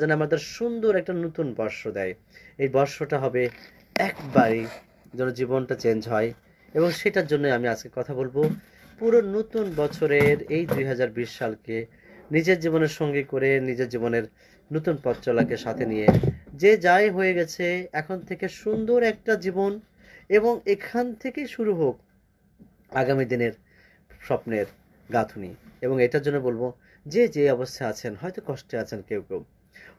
যেন আমাদের সুন্দর একটা নতুন বর্ষ দেয় এই বর্ষটা হবে একবারই যেন জীবনটা চেঞ্জ হয় এবং সেটার জন্য আমি আজকে কথা বলবো পুরো নতুন বছরের এই দুই সালকে নিজের জীবনের সঙ্গে করে নিজের জীবনের নতুন পথ চলাকে সাথে নিয়ে যে যাই হয়ে গেছে এখন থেকে সুন্দর একটা জীবন এবং এখান থেকে শুরু হোক আগামী দিনের স্বপ্নের গাঁথুনি এবং এটার জন্য বলবো যে যে অবস্থায় আছেন হয়তো কষ্টে আছেন কেউ কেউ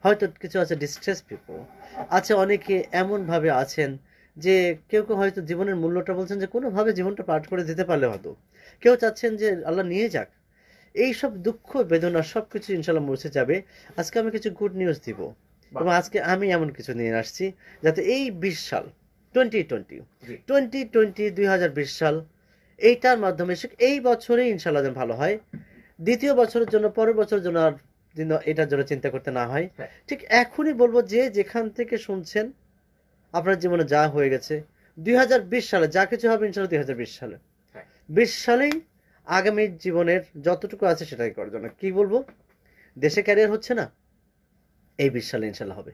হয়তো কিছু আছে ডিস্ট্রেস পিপল আছে অনেকে এমনভাবে আছেন যে কেউ কেউ হয়তো জীবনের মূল্যটা বলছেন যে কোনোভাবে জীবনটা পাঠ করে দিতে পারলে হয়তো কেউ চাচ্ছেন যে আল্লাহ নিয়ে যাক এই সব দুঃখ বেদনা সব কিছু ইনশাল্লাহ মরছে যাবে আজকে আমি কিছু গুড নিউজ দিব এবং আজকে আমি এমন কিছু নিয়ে আসছি যাতে এই বিশ সাল টোয়েন্টি টোয়েন্টি টোয়েন্টি টোয়েন্টি দুই হাজার বিশ সাল এইটার মাধ্যমে এই বছরে ইনশাল্লাহ যেন ভালো হয় দ্বিতীয় বছরের জন্য পরের বছরের জন্য আর যেন এটার জন্য চিন্তা করতে না হয় হ্যাঁ। ঠিক এখনই বলবো যে যেখান থেকে শুনছেন আপনার জীবনে যা হয়ে গেছে দুই সালে যা কিছু হবে ইনশাল্লাহ দুই সালে হ্যাঁ। বিশ সালেই আগামী জীবনের যতটুকু আছে সেটাই করার জন্য কি বলবো দেশে ক্যারিয়ার হচ্ছে না এই বিশ সালে ইনশাল্লাহ হবে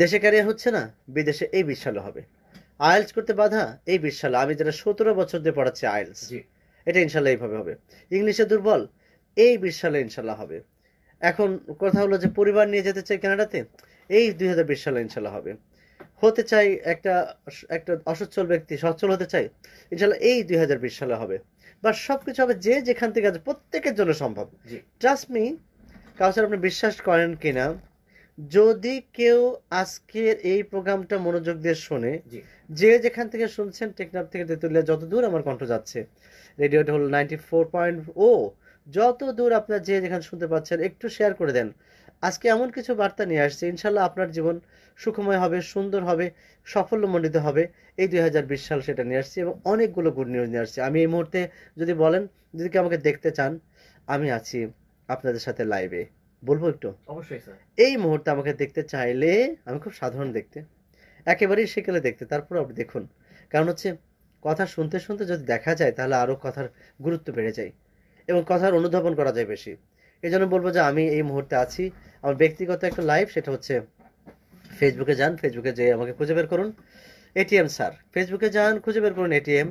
দেশে ক্যারিয়ার হচ্ছে না বিদেশে এই বিশ সালে হবে আয়েলস করতে বাধা এই বিশ সালে আমি যেটা সতেরো বছর দিয়ে পড়াচ্ছি আয়েলস এটা ইনশাল্লাহ এইভাবে হবে ইংলিশে দুর্বল এই বিশ সালে ইনশাল্লাহ হবে এখন কথা হলো যে পরিবার নিয়ে যেতে চাই কানাডাতে এই দুই হাজার বিশ সালে ইনশাল্লাহ হবে হতে চাই একটা একটা অসচ্ছল ব্যক্তি সচ্ছল হতে চাই ইনশাল্লাহ এই দুই হাজার বিশ সালে হবে বা সব কিছু হবে যে যেখান থেকে আছে প্রত্যেকের জন্য সম্ভব ট্রাস্ট মি কাউসার আপনি বিশ্বাস করেন কিনা যদি কেউ আজকের এই প্রোগ্রামটা মনোযোগ দিয়ে শোনে যে যেখান থেকে শুনছেন টেকনাফ থেকে তেতুলিয়া যত দূর আমার কণ্ঠ যাচ্ছে রেডিওটা হল নাইনটি ফোর পয়েন্ট ও যত দূর আপনার যে যেখানে শুনতে পাচ্ছেন একটু শেয়ার করে দেন আজকে এমন কিছু বার্তা নিয়ে আসছে ইনশাল্লাহ আপনার জীবন সুখময় হবে সুন্দর হবে সাফল্যমণ্ডিত হবে এই দুই সাল সেটা নিয়ে আসছি এবং অনেকগুলো গুড নিউজ নিয়ে আসছি আমি এই মুহূর্তে যদি বলেন যদি কি আমাকে দেখতে চান আমি আছি আপনাদের সাথে লাইভে বলবো একটু অবশ্যই স্যার এই মুহূর্তে আমাকে দেখতে চাইলে আমি খুব সাধারণ দেখতে একেবারেই সেকেলে দেখতে তারপর আপনি দেখুন কারণ হচ্ছে কথা শুনতে শুনতে যদি দেখা যায় তাহলে আরও কথার গুরুত্ব বেড়ে যায় এবং কথার অনুধাবন করা যায় বেশি এই জন্য বলবো যে আমি এই মুহূর্তে আছি আমার ব্যক্তিগত একটা লাইভ সেটা হচ্ছে ফেসবুকে যান ফেসবুকে যেয়ে আমাকে খুঁজে বের করুন এটিএম স্যার ফেসবুকে যান খুঁজে বের করুন এটিএম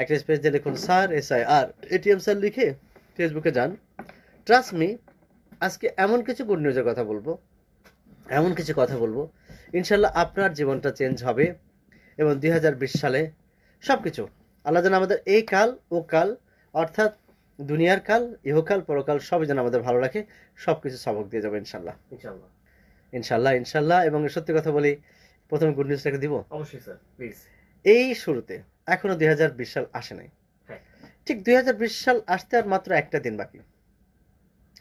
একটা স্পেস দিয়ে লিখুন sir S I R ATM sir লিখে ফেসবুকে যান ট্রাস্ট মি আজকে এমন কিছু গুড নিউজের কথা বলবো এমন কিছু কথা বলবো ইনশাল্লাহ আপনার জীবনটা চেঞ্জ হবে এবং দুই সালে সব কিছু আল্লাহ যেন আমাদের এই কাল ও কাল অর্থাৎ দুনিয়ার কাল ইহকাল পরকাল সবই যেন আমাদের ভালো রাখে সব কিছু সবক দিয়ে যাবো ইনশাল্লাহ ইনশাল্লাহ ইনশাল্লাহ ইনশাল্লাহ এবং সত্যি কথা বলি প্রথমে গুড নিউজটাকে দিব অবশ্যই স্যার প্লিজ এই শুরুতে এখনো দুই সাল আসে নাই হ্যাঁ। ঠিক দুই সাল আসতে আর মাত্র একটা দিন বাকি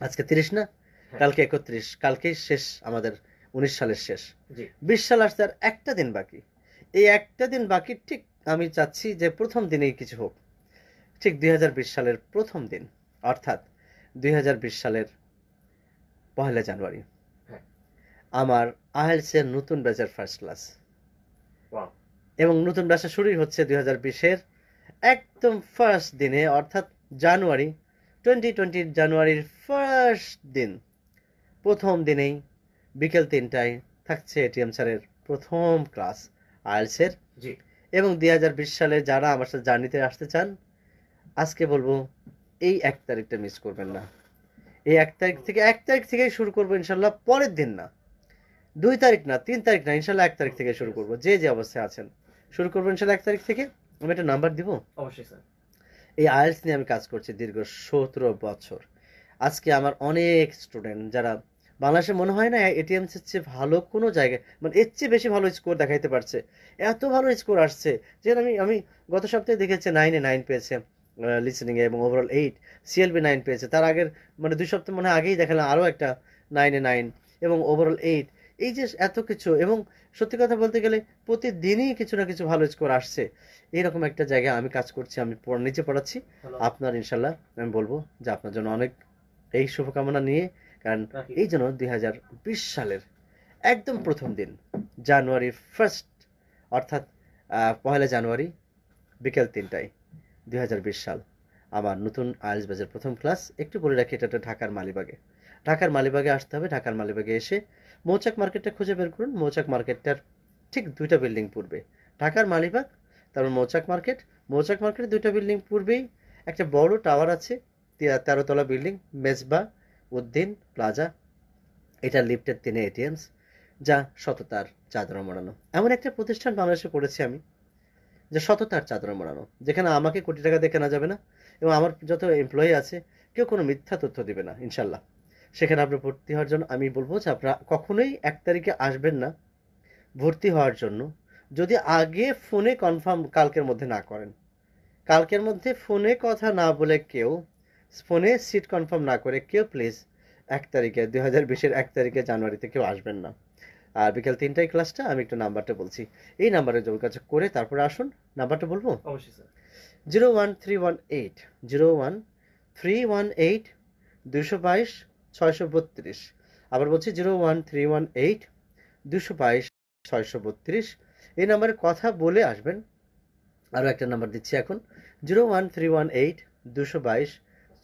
আজকে তিরিশ না হ্যাঁ। কালকে একত্রিশ কালকেই শেষ আমাদের উনিশ সালের শেষ বিশ সাল আসতে আর একটা দিন বাকি এই একটা দিন বাকি ঠিক আমি চাচ্ছি যে প্রথম দিনেই কিছু হোক ঠিক দুই সালের প্রথম দিন অর্থাৎ দুই সালের পহেলা জানুয়ারি হ্যাঁ। আমার আইএলসের নতুন ব্যাচের ফার্স্ট ক্লাস এবং নতুন ব্যাচের শুরুই হচ্ছে দুই হাজার বিশের একদম ফার্স্ট দিনে অর্থাৎ জানুয়ারি টোয়েন্টি টোয়েন্টি জানুয়ারির ফার্স্ট দিন প্রথম দিনেই বিকেল তিনটায় থাকছে এটিএম স্যারের প্রথম ক্লাস আয়েলসের এবং দুই হাজার বিশ সালে যারা আমার সাথে জার্নিতে আসতে চান আজকে বলবো এই এক তারিখটা মিস করবেন না এই এক তারিখ থেকে এক তারিখ থেকে শুরু করবো ইনশাল্লাহ পরের দিন না দুই তারিখ না তিন তারিখ না ইনশাল্লাহ এক তারিখ থেকে শুরু করবো যে যে অবস্থায় আছেন শুরু করবো ইনশাল্লাহ এক তারিখ থেকে আমি একটা নাম্বার দিব অবশ্যই স্যার এই আয়েলস নিয়ে আমি কাজ করছি দীর্ঘ সতেরো বছর আজকে আমার অনেক স্টুডেন্ট যারা বাংলাদেশে মনে হয় না এটিএমসের চেয়ে ভালো কোনো জায়গায় মানে এর চেয়ে বেশি ভালো স্কোর দেখাইতে পারছে এত ভালো স্কোর আসছে যে আমি আমি গত সপ্তাহে দেখেছি নাইনে নাইন পেয়েছে লিসেনিংয়ে এবং ওভারঅল এইট সিএলবি নাইন পেয়েছে তার আগের মানে দুই সপ্তাহ মনে আগেই দেখালাম আরও একটা নাইনে নাইন এবং ওভারঅল এইট এই যে এত কিছু এবং সত্যি কথা বলতে গেলে প্রতিদিনই কিছু না কিছু ভালো স্কোর আসছে এইরকম একটা জায়গায় আমি কাজ করছি আমি নিচে পড়াচ্ছি আপনার ইনশাল্লাহ আমি বলবো যে আপনার জন্য অনেক এই শুভকামনা নিয়ে কারণ এই জন্য দুই সালের একদম প্রথম দিন জানুয়ারি ফার্স্ট অর্থাৎ পহেলা জানুয়ারি বিকেল তিনটায় দুই সাল আমার নতুন আয়েস বাজার প্রথম ক্লাস একটু বলে রাখি এটা ঢাকার মালিবাগে ঢাকার মালিবাগে আসতে হবে ঢাকার মালিবাগে এসে মৌচাক মার্কেটটা খুঁজে বের করুন মৌচাক মার্কেটটার ঠিক দুইটা বিল্ডিং পূর্বে ঢাকার মালিবাগ তারপর মৌচাক মার্কেট মৌচাক মার্কেটের দুইটা বিল্ডিং পূর্বেই একটা বড় টাওয়ার আছে তেরোতলা বিল্ডিং মেজবা উদ্দিন প্লাজা এটা লিফটের তিনে এটিএমস যা সততার চাদর মড়ানো এমন একটা প্রতিষ্ঠান বাংলাদেশে পড়েছি আমি যে সততার চাদর মোড়ানো যেখানে আমাকে কোটি টাকা দেখে কেনা যাবে না এবং আমার যত এমপ্লয়ি আছে কেউ কোনো মিথ্যা তথ্য দেবে না ইনশাল্লাহ সেখানে আপনি ভর্তি হওয়ার জন্য আমি বলবো যে আপনারা কখনোই এক তারিখে আসবেন না ভর্তি হওয়ার জন্য যদি আগে ফোনে কনফার্ম কালকের মধ্যে না করেন কালকের মধ্যে ফোনে কথা না বলে কেউ ফোনে সিট কনফার্ম না করে কেউ প্লিজ এক তারিখে দুই হাজার বিশের এক তারিখে জানুয়ারিতে কেউ আসবেন না আর বিকেল তিনটায় ক্লাসটা আমি একটু নাম্বারটা বলছি এই নাম্বারে যোগাযোগ করে তারপরে আসুন নাম্বারটা বলবো অবশ্যই sir zero one three one eight zero one three one eight দুশো বাইশ ছয়শো বত্রিশ আবার বলছি zero one three one eight দুশো বাইশ ছয়শো বত্রিশ এই নাম্বারে কথা বলে আসবেন আরও একটা নাম্বার দিচ্ছি এখন zero one three one eight দুশো বাইশ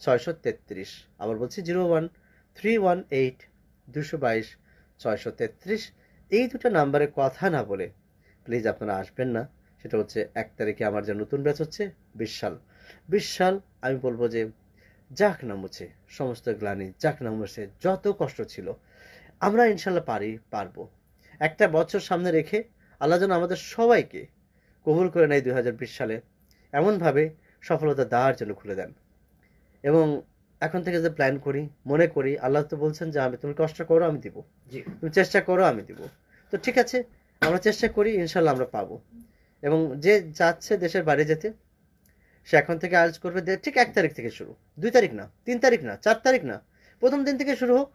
ছয়শো তেত্রিশ আবার বলছি zero one three one eight দুশো বাইশ ছয়শো তেত্রিশ এই দুটো নাম্বারে কথা না বলে প্লিজ আপনারা আসবেন না সেটা হচ্ছে এক তারিখে আমার যে নতুন ব্যাচ হচ্ছে বিশাল বিশাল আমি বলবো যে যাক না মুছে সমস্ত গ্লানি যাক না মুছে যত কষ্ট ছিল আমরা ইনশাল্লাহ পারি পারবো একটা বছর সামনে রেখে আল্লাহ যেন আমাদের সবাইকে কবুল করে নেয় দুই সালে এমনভাবে সফলতা দ্বার জন্য খুলে দেন এবং এখন থেকে যে প্ল্যান করি মনে করি আল্লাহ তো বলছেন যে আমি তুমি কষ্ট করো আমি দিব তুমি চেষ্টা করো আমি দিব তো ঠিক আছে আমরা চেষ্টা করি ইনশাল্লাহ আমরা পাবো এবং যে যাচ্ছে দেশের বাইরে যেতে সে এখন থেকে আর্জ করবে ঠিক এক তারিখ থেকে শুরু দুই তারিখ না তিন তারিখ না চার তারিখ না প্রথম দিন থেকে শুরু হোক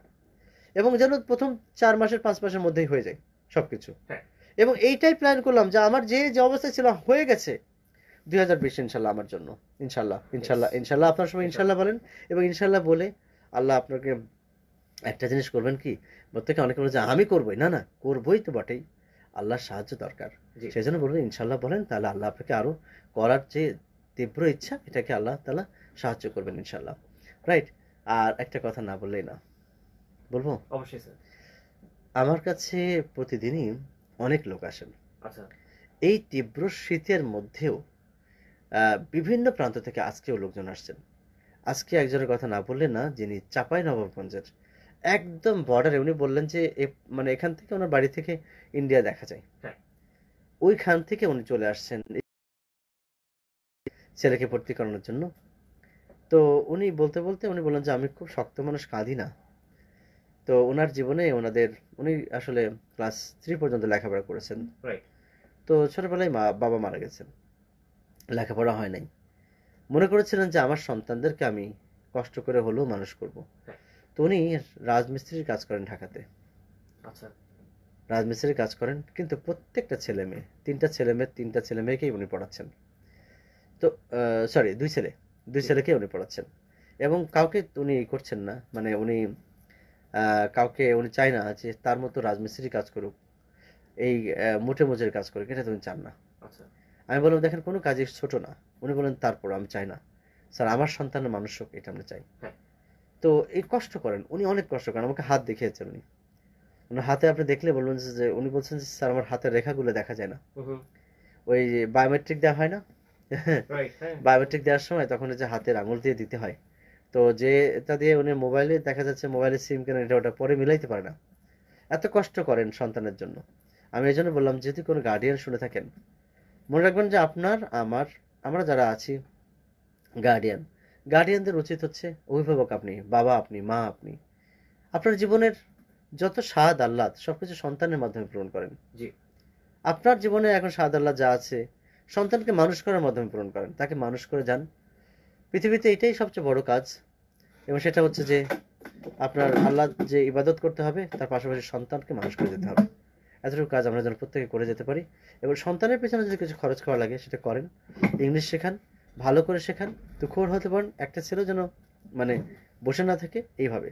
এবং যেন প্রথম চার মাসের পাঁচ মাসের মধ্যেই হয়ে যায় সব কিছু হ্যাঁ। এবং এইটাই প্ল্যান করলাম যে আমার যে যে অবস্থা ছিল হয়ে গেছে দুই বিশ ইনশাল্লাহ আমার জন্য ইনশাল্লাহ ইনশাল্লাহ ইনশাল্লাহ আপনার সবাই ইনশাল্লাহ বলেন এবং ইনশাল্লাহ বলে আল্লাহ আপনাকে একটা জিনিস করবেন কি প্রত্যেকে অনেকে বলে যে আমি করবোই না না করবই তো বটেই আল্লাহর সাহায্য দরকার সেই জন্য বলবেন ইনশাল্লাহ বলেন তাহলে আল্লাহ আপনাকে আরও করার যে তীব্র ইচ্ছা এটাকে আল্লাহ তালা সাহায্য করবেন ইনশাল্লাহ রাইট আর একটা কথা না বললেই না বলবো অবশ্যই স্যার আমার কাছে প্রতিদিনই অনেক লোক আসেন আচ্ছা এই তীব্র শীতের মধ্যেও বিভিন্ন প্রান্ত থেকে আজকেও লোকজন আসছেন আজকে একজনের কথা না বললে না যিনি চাপাই নবাবগঞ্জের একদম বর্ডারে উনি বললেন যে মানে এখান থেকে ওনার বাড়ি থেকে ইন্ডিয়া দেখা যায় হ্যাঁ। ওইখান থেকে উনি চলে আসছেন ছেলেকে ভর্তি করানোর জন্য তো উনি বলতে বলতে উনি বললেন যে আমি খুব শক্ত মানুষ কাঁদি না তো ওনার জীবনে ওনাদের উনি আসলে ক্লাস থ্রি পর্যন্ত লেখাপড়া করেছেন তো ছোটবেলায় মা বাবা মারা গেছেন লেখাপড়া হয় নাই মনে করেছিলেন যে আমার সন্তানদেরকে আমি কষ্ট করে হলেও মানুষ করব হ্যাঁ। তো উনি রাজমিস্ত্রির কাজ করেন ঢাকাতে আচ্ছা রাজমিস্ত্রির কাজ করেন কিন্তু প্রত্যেকটা ছেলে মেয়ে তিনটা ছেলে মেয়ে তিনটা ছেলে মেয়েকেই উনি পড়াচ্ছেন তো সরি দুই ছেলে দুই ছেলেকেই উনি পড়াচ্ছেন এবং কাউকে উনি করছেন না মানে উনি কাউকে উনি চায় না যে তার মতো রাজমিস্ত্রির কাজ করুক এই মোটে মোজের কাজ করুক এটা তো উনি চান না আচ্ছা আমি বললাম দেখেন কোনো কাজে ছোট না উনি বলেন তারপর আমি চাই না স্যার আমার সন্তানের মানুষ হোক এটা আমরা চাই হ্যাঁ। তো এই কষ্ট করেন উনি অনেক কষ্ট করেন আমাকে হাত দেখিয়েছেন উনি ওনার হাতে আপনি দেখলে বলবেন যে উনি বলছেন যে স্যার আমার হাতের রেখাগুলো দেখা যায় না ওই বায়োমেট্রিক দেওয়া হয় না বায়োমেট্রিক হ্যাঁ। দেওয়ার সময় তখন যে হাতের আঙুল দিয়ে দিতে হয় তো যে এটা দিয়ে উনি মোবাইলে দেখা যাচ্ছে মোবাইলে সিম কেনা এটা ওটা পরে মিলাইতে পারে না এত কষ্ট করেন সন্তানের জন্য আমি এই জন্য বললাম যদি কোনো গার্ডিয়ান শুনে থাকেন মনে রাখবেন যে আপনার আমার আমরা যারা আছি গার্ডিয়ান গার্ডিয়ানদের উচিত হচ্ছে অভিভাবক আপনি বাবা আপনি মা আপনি আপনার জীবনের যত স্বাদ আহ্লাদ সব কিছু সন্তানের মাধ্যমে পূরণ করেন জি আপনার জীবনে এখন স্বাদ আহ্লাদ যা আছে সন্তানকে মানুষ করার মাধ্যমে পূরণ করেন তাকে মানুষ করে যান পৃথিবীতে এটাই সবচেয়ে বড় কাজ এবং সেটা হচ্ছে যে আপনার আহ্লাদ যে ইবাদত করতে হবে তার পাশাপাশি সন্তানকে মানুষ করে যেতে হবে এতটুকু কাজ আমরা যেন প্রত্যেকে করে যেতে পারি এবং সন্তানের পেছনে যদি কিছু খরচ করা লাগে সেটা করেন ইংলিশ শেখান ভালো করে শেখান দুঃখর হতে পারেন একটা ছেলে যেন মানে বসে না থাকে এইভাবে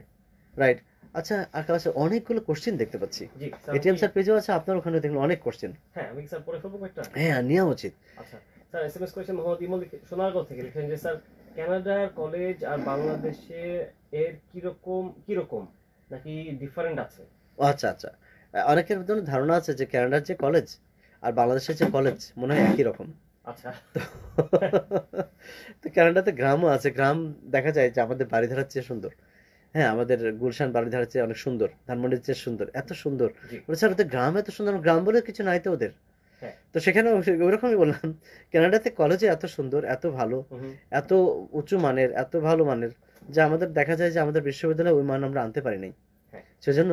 রাইট আচ্ছা আকাশে অনেকগুলো কোশ্চেন দেখতে পাচ্ছি এটিএম স্যার পেজও আছে আপনার ওখানে দেখুন অনেক কোশ্চেন হ্যাঁ আমি স্যার পড়ে হ্যাঁ, হ্যাঁ নেওয়া উচিত আচ্ছা স্যার এস করেছেন মোহাম্মদ ইমল সোনারগাঁও থেকে লিখেন যে স্যার কানাডার কলেজ আর বাংলাদেশে এর কিরকম কিরকম নাকি ডিফারেন্ট আছে আচ্ছা আচ্ছা অনেকের জন্য ধারণা আছে যে ক্যানাডার যে কলেজ আর বাংলাদেশের যে কলেজ মনে হয় একই রকম আচ্ছা তো ক্যানাডাতে গ্রামও আছে গ্রাম দেখা যায় যে আমাদের বাড়িধারার চেয়ে সুন্দর হ্যাঁ আমাদের গুলশান বাড়িধারার চেয়ে অনেক সুন্দর ধানমন্ডির চেয়ে সুন্দর এত সুন্দর স্যার ওদের গ্রাম এত সুন্দর গ্রাম বলে কিছু নাই তো ওদের হ্যাঁ। তো সেখানে ওইরকমই বললাম ক্যানাডাতে কলেজে এত সুন্দর এত ভালো এত উঁচু মানের এত ভালো মানের যে আমাদের দেখা যায় যে আমাদের বিশ্ববিদ্যালয়ে ওই মান আমরা আনতে পারি নাই হ্যাঁ। সেজন্য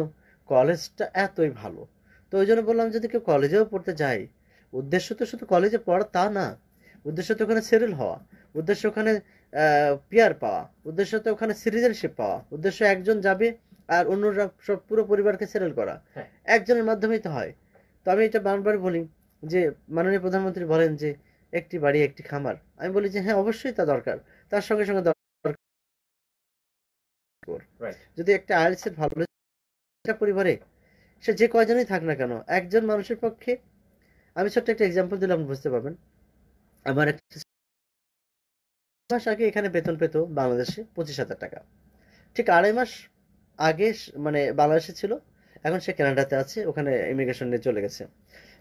কলেজটা এতই ভালো তো ওই জন্য বললাম যদি কেউ কলেজেও পড়তে যাই উদ্দেশ্য তো শুধু কলেজে পড়া তা না উদ্দেশ্য তো ওখানে সেরিল হওয়া উদ্দেশ্য ওখানে পেয়ার পাওয়া উদ্দেশ্য তো ওখানে সিটিজেনশিপ পাওয়া উদ্দেশ্য একজন যাবে আর অন্যরা সব পুরো পরিবারকে সেরেল করা হ্যাঁ। একজনের মাধ্যমেই তো হয় তো আমি এটা বারবার বলি যে মাননীয় প্রধানমন্ত্রী বলেন যে একটি বাড়ি একটি খামার আমি বলি যে হ্যাঁ অবশ্যই তা দরকার তার সঙ্গে সঙ্গে যদি একটা আইএলস ভালো একটা পরিবারে সে যে কয়জনই থাক না কেন একজন মানুষের পক্ষে আমি ছোট্ট একটা এক্সাম্পল দিলে আপনি বুঝতে পারবেন আমার একটা মাস আগে এখানে বেতন পেত বাংলাদেশে পঁচিশ হাজার টাকা ঠিক আড়াই মাস আগে মানে বাংলাদেশে ছিল এখন সে কানাডাতে আছে ওখানে ইমিগ্রেশন নিয়ে চলে গেছে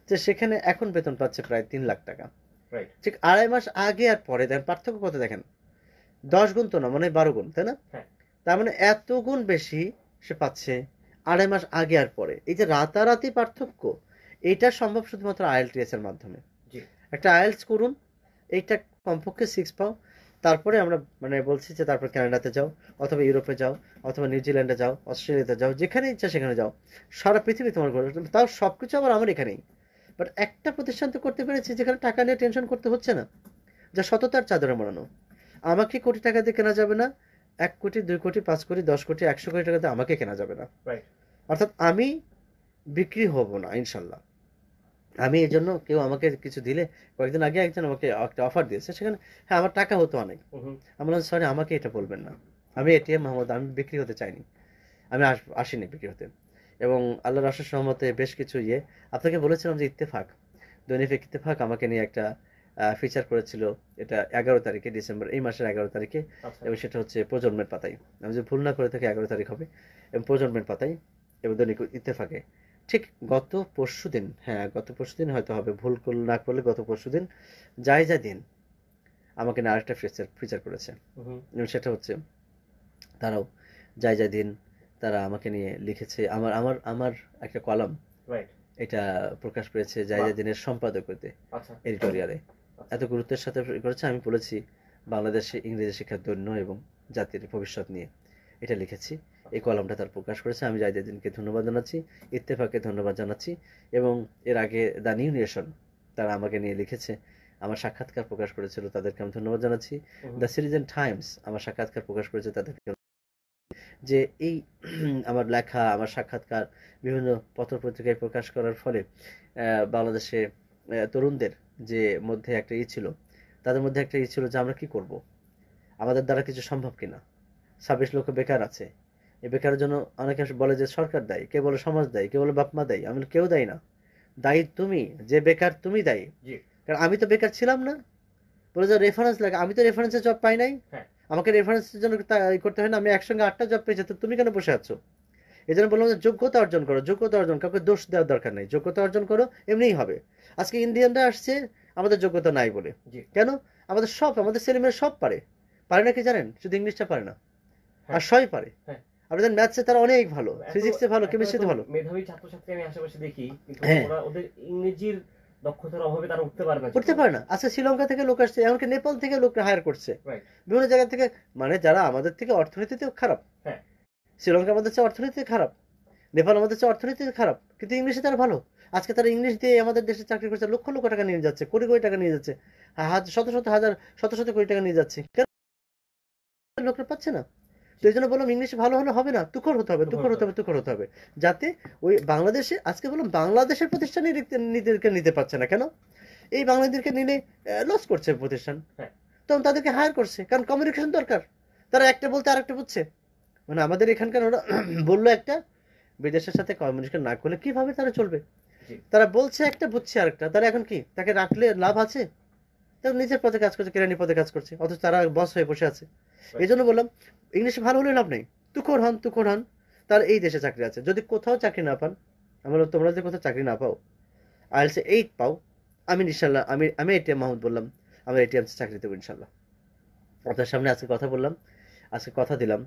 যে সেখানে এখন বেতন পাচ্ছে প্রায় তিন লাখ টাকা ঠিক আড়াই মাস আগে আর পরে দেখেন পার্থক্য কত দেখেন দশ গুণ তো না মানে বারো গুণ তাই না হ্যাঁ। তার মানে এত গুণ বেশি সে পাচ্ছে আড়াই মাস আগে আর পরে এই যে রাতারাতি পার্থক্য এটা সম্ভব শুধুমাত্র আইএলটিএস এর মাধ্যমে একটা আয়েলস করুন এইটা কমপক্ষে সিক্স পাও তারপরে আমরা মানে বলছি যে তারপর ক্যানাডাতে যাও অথবা ইউরোপে যাও অথবা নিউজিল্যান্ডে যাও অস্ট্রেলিয়াতে যাও যেখানে ইচ্ছা সেখানে যাও সারা পৃথিবী তোমার ঘরে তাও সব কিছু আবার আমার এখানেই বাট একটা প্রতিষ্ঠান তো করতে পেরেছি যেখানে টাকা নিয়ে টেনশন করতে হচ্ছে না যা সততার চাদরে মোড়ানো আমাকে কোটি টাকা দিয়ে কেনা যাবে না এক কোটি দুই কোটি পাঁচ কোটি দশ কোটি একশো কোটি টাকাতে আমাকে কেনা যাবে না অর্থাৎ আমি বিক্রি হব না ইনশাল্লাহ আমি এই জন্য কেউ আমাকে কিছু দিলে কয়েকদিন আগে একজন আমাকে একটা অফার দিয়েছে সেখানে হ্যাঁ আমার টাকা হতো অনেক আমি বললাম সরি আমাকে এটা বলবেন না আমি এটিএম মাহমুদ আমি বিক্রি হতে চাইনি আমি আসিনি বিক্রি হতে এবং আল্লাহ রাসুর সহমতে বেশ কিছু ইয়ে আপনাকে বলেছিলাম যে ইত্তেফাক দৈনিক ইত্তেফাক আমাকে নিয়ে একটা ফিচার করেছিল এটা এগারো তারিখে ডিসেম্বর এই মাসের এগারো তারিখে আচ্ছা। এবং সেটা হচ্ছে প্রজন্মের পাতাই আমি যদি ভুল না করে থাকি এগারো তারিখ হবে এবং প্রজন্মের পাতাই এবং দৈনিক ইত্তেফাকে ঠিক গত পরশু দিন হ্যাঁ গত পরশু দিন হয়তো হবে ভুল না করলে গত পরশু দিন জায়জা দিন আমাকে না আরেকটা ফিচার ফিচার করেছে এবং সেটা হচ্ছে তারাও যাই যা দিন তারা আমাকে নিয়ে লিখেছে আমার আমার আমার একটা কলাম এটা প্রকাশ পেয়েছে জায়জা দিনের সম্পাদক হতে এডিটোরিয়ালে এত গুরুত্বের সাথে করেছে আমি বলেছি বাংলাদেশে ইংরেজি শিক্ষার দৈন্য এবং জাতির ভবিষ্যৎ নিয়ে এটা লিখেছি এই কলমটা তার প্রকাশ করেছে আমি জাইদিনকে ধন্যবাদ জানাচ্ছি ইত্তেফাকে ধন্যবাদ জানাচ্ছি এবং এর আগে দ্য নিউ নেশন তারা আমাকে নিয়ে লিখেছে আমার সাক্ষাৎকার প্রকাশ করেছিল তাদেরকে আমি ধন্যবাদ জানাচ্ছি দ্য সিটিজেন টাইমস আমার সাক্ষাৎকার প্রকাশ করেছে তাদেরকে যে এই আমার লেখা আমার সাক্ষাৎকার বিভিন্ন পত্র পত্রিকায় প্রকাশ করার ফলে বাংলাদেশে তরুণদের যে মধ্যে একটা ই ছিল তাদের মধ্যে একটা ই ছিল যে আমরা কি করব। আমাদের দ্বারা কিছু সম্ভব কিনা ছাব্বিশ লক্ষ বেকার আছে এ বেকারের জন্য অনেকে বলে যে সরকার দেয় কে বলে সমাজ দেয় কে বলে বাপমা দেয় আমি কেউ দেয় না দায়ী তুমি যে বেকার তুমি দায়ী কারণ আমি তো বেকার ছিলাম না বলে যে রেফারেন্স লাগে আমি তো রেফারেন্সের জব পাই নাই হ্যাঁ। আমাকে রেফারেন্সের জন্য করতে হয় না আমি একসঙ্গে আটটা জব পেয়েছি তো তুমি কেন বসে আছো এই জন্য বললাম যে যোগ্যতা অর্জন করো যোগ্যতা অর্জন কাউকে দোষ দেওয়ার দরকার নেই যোগ্যতা অর্জন করো এমনিই হবে আজকে ইন্ডিয়ানরা আসছে আমাদের যোগ্যতা নাই বলে কেন আমাদের সব আমাদের ছেলেমেয়েরা সব পারে পারে না কি জানেন শুধু ইংলিশটা পারে না হ্যাঁ। আর সবই পারে হ্যাঁ। আমাদের ম্যাথসে তারা অনেক ভালো ফিজিক্সে ভালো কেমিস্ট্রিতে ভালো মেধাবী ছাত্রছাত্রী আমি আশেপাশে দেখি কিন্তু হ্যাঁ। ওদের ইংরেজির দক্ষতার অভাবে তারা উঠতে পারে না উঠতে পারে না আচ্ছা শ্রীলঙ্কা থেকে লোক আসছে এমনকি নেপাল থেকে লোক হায়ার করছে বিভিন্ন জায়গা থেকে মানে যারা আমাদের থেকে অর্থনীতিতেও খারাপ হ্যাঁ শ্রীলঙ্কার মধ্যে চেয়ে অর্থনীতিতে খারাপ নেপালের মধ্যে হচ্ছে অর্থনীতি খারাপ কিন্তু ইংলিশে তারা ভালো আজকে তারা ইংলিশ দিয়ে আমাদের দেশে চাকরি করছে লক্ষ লক্ষ টাকা নিয়ে যাচ্ছে কোটি কোটি টাকা নিয়ে যাচ্ছে শত শত হাজার শত শত কোটি টাকা নিয়ে যাচ্ছে লোকরা পাচ্ছে না তো এই জন্য বললাম ইংলিশ ভালো হলে হবে না তুখর হতে হবে তুখর হতে হবে তুখর হতে হবে যাতে ওই বাংলাদেশে আজকে বললাম বাংলাদেশের প্রতিষ্ঠানই নিজেদেরকে নিতে পারছে না কেন এই বাংলাদেশকে নিলে লস করছে প্রতিষ্ঠান হ্যাঁ। তখন তাদেরকে হায়ার করছে কারণ কমিউনিকেশন দরকার তারা একটা বলতে আর একটা বুঝছে মানে আমাদের এখানকার ওরা বললো একটা বিদেশের সাথে কমিউনিকেশন না করলে কিভাবে তারা চলবে তারা বলছে একটা বুঝছে আরেকটা তারা এখন কি তাকে রাখলে লাভ আছে তারা নিজের পথে কাজ করছে কেরানি পথে কাজ করছে অথচ তারা বস হয়ে বসে আছে এই জন্য বললাম ইংলিশে ভালো হলে লাভ নেই তুখর হন তুখর হন তার এই দেশে চাকরি আছে যদি কোথাও চাকরি না পান আমি বললাম তোমরা যদি কোথাও চাকরি না পাও আইলসে এইট পাও আমি ইনশাল্লাহ আমি আমি এটিএম মাহমুদ বললাম আমার এটিএম চাকরি দেবো ইনশাল্লাহ আপনার সামনে আজকে কথা বললাম আজকে কথা দিলাম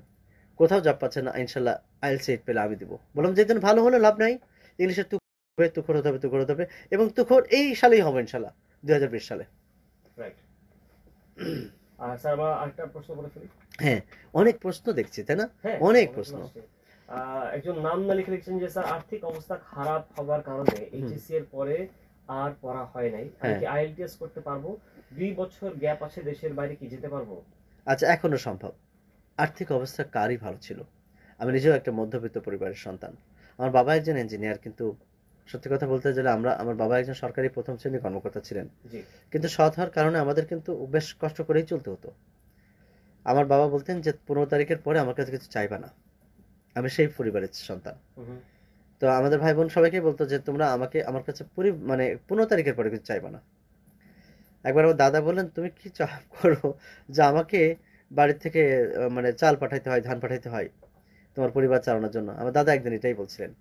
কোথাও জব পাচ্ছে না ইনশাল্লাহ আইল সেট পেলে আমি দেবো বললাম দিন ভালো হলে লাভ নাই ইংলিশের তুখ হবে তুখর হতে হবে তুখর হতে হবে এবং তুখর এই সালেই হবে ইনশাল্লাহ দুই হাজার বিশ সালে হ্যাঁ অনেক প্রশ্ন দেখছি তাই না হ্যাঁ, অনেক প্রশ্ন একজন নাম না লিখে লিখছেন যে স্যার আর্থিক অবস্থা খারাপ হওয়ার কারণে এইচএসসি এর পরে আর পড়া হয় নাই আমি হ্যাঁ। কি আইএলটিএস করতে পারবো দুই বছর গ্যাপ আছে দেশের বাইরে কি যেতে পারবো আচ্ছা এখনো সম্ভব আর্থিক অবস্থা কারই ভালো ছিল আমি নিজেও একটা মধ্যবিত্ত পরিবারের সন্তান আমার বাবা একজন ইঞ্জিনিয়ার কিন্তু সত্যি কথা বলতে গেলে আমরা আমার বাবা একজন সরকারি প্রথম শ্রেণীর কর্মকর্তা ছিলেন কিন্তু সৎ হওয়ার কারণে আমাদের কিন্তু বেশ কষ্ট করেই চলতে হতো আমার বাবা বলতেন যে পনেরো তারিখের পরে আমার কাছে কিছু চাইবা না আমি সেই পরিবারের সন্তান তো আমাদের ভাই বোন সবাইকে বলতো যে তোমরা আমাকে আমার কাছে পুরি মানে পনেরো তারিখের পরে কিছু চাইবা না একবার আমার দাদা বললেন তুমি কি চাপ করো যে আমাকে বাড়ির থেকে মানে চাল পাঠাইতে হয় ধান পাঠাইতে হয় তোমার পরিবার চালানোর জন্য আমার দাদা একদিন এটাই বলছিলেন